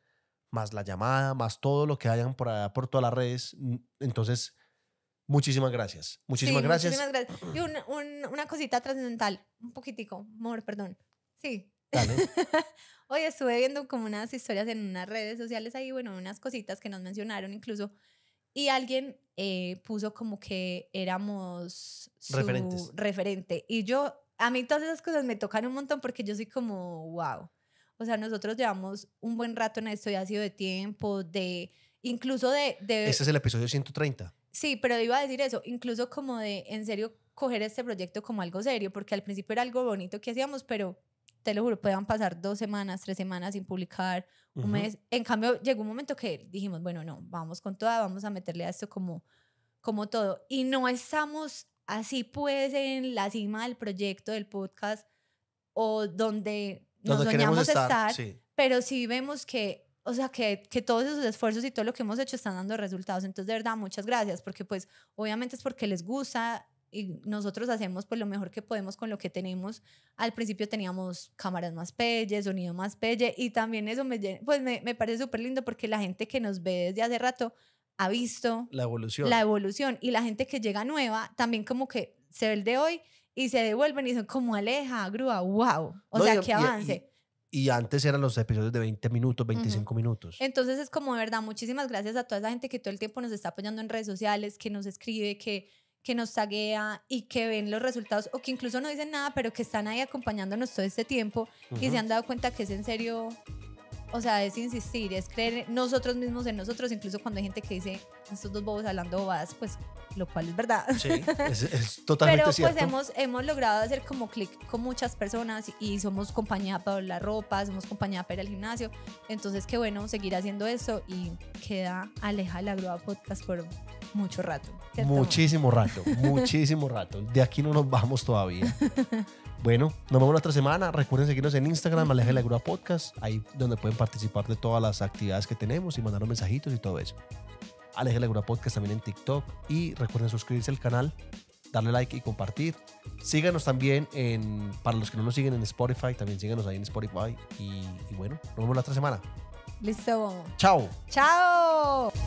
más la llamada, más todo lo que hayan por por todas las redes. Mm, entonces, muchísimas gracias. Muchísimas gracias. Y una cosita trascendental, un poquitico, amor, perdón. Sí. Dale. Oye, estuve viendo como unas historias en unas redes sociales ahí, bueno, unas cositas que nos mencionaron incluso. Y alguien eh, puso como que éramos su referente. Y yo, a mí todas esas cosas me tocan un montón porque yo soy como, wow. O sea, nosotros llevamos un buen rato en esto y ha sido de tiempo, de incluso de, de... es el episodio 130. Sí, pero iba a decir eso, incluso como de, en serio, coger este proyecto como algo serio, porque al principio era algo bonito que hacíamos, pero te lo juro, pasar dos semanas, tres semanas sin publicar, un mes. En cambio, llegó un momento que dijimos, bueno, no, vamos con toda, vamos a meterle a esto como, como todo. Y no estamos así pues en la cima del proyecto del podcast o donde nos soñamos estar, pero sí vemos que, o sea, que, que, todos esos esfuerzos y todo lo que hemos hecho están dando resultados. Entonces, de verdad, muchas gracias, porque pues obviamente es porque les gusta y nosotros hacemos pues lo mejor que podemos con lo que tenemos. Al principio teníamos cámaras más pelle sonido más pelle y también eso me, pues me, parece súper lindo porque la gente que nos ve desde hace rato ha visto la evolución. La evolución y la gente que llega nueva también como que se ve el de hoy y se devuelven y son como Aleja, Grúa, wow. O sea, que avance. Y, antes eran los episodios de 20 minutos, 25 minutos. Entonces es como de verdad, muchísimas gracias a toda esa gente que todo el tiempo nos está apoyando en redes sociales, que nos escribe, que que nos taguea y que ven los resultados o que incluso no dicen nada, pero que están ahí acompañándonos todo este tiempo y se han dado cuenta que es en serio, o sea, es insistir, es creer nosotros mismos en nosotros, incluso cuando hay gente que dice estos dos bobos hablando bobadas, pues lo cual es verdad. Sí, es, totalmente pero, pues, cierto. Pero pues hemos, hemos logrado hacer como clic con muchas personas y somos compañía para la ropa, somos compañía para ir al gimnasio, entonces qué bueno seguir haciendo eso y queda Aleja la Grúa Podcast por mucho rato. Muchísimo rato, muchísimo rato. De aquí no nos vamos todavía. Bueno, nos vemos la otra semana. Recuerden seguirnos en Instagram, Aleja la Grúa Podcast, ahí donde pueden participar de todas las actividades que tenemos y mandar mensajitos y todo eso. Aleja la Grúa Podcast también en TikTok y recuerden suscribirse al canal, darle like y compartir. Síganos también en, para los que no nos siguen en Spotify, también síganos ahí en Spotify y, y bueno, nos vemos la otra semana. Lição. Tchau. Tchau.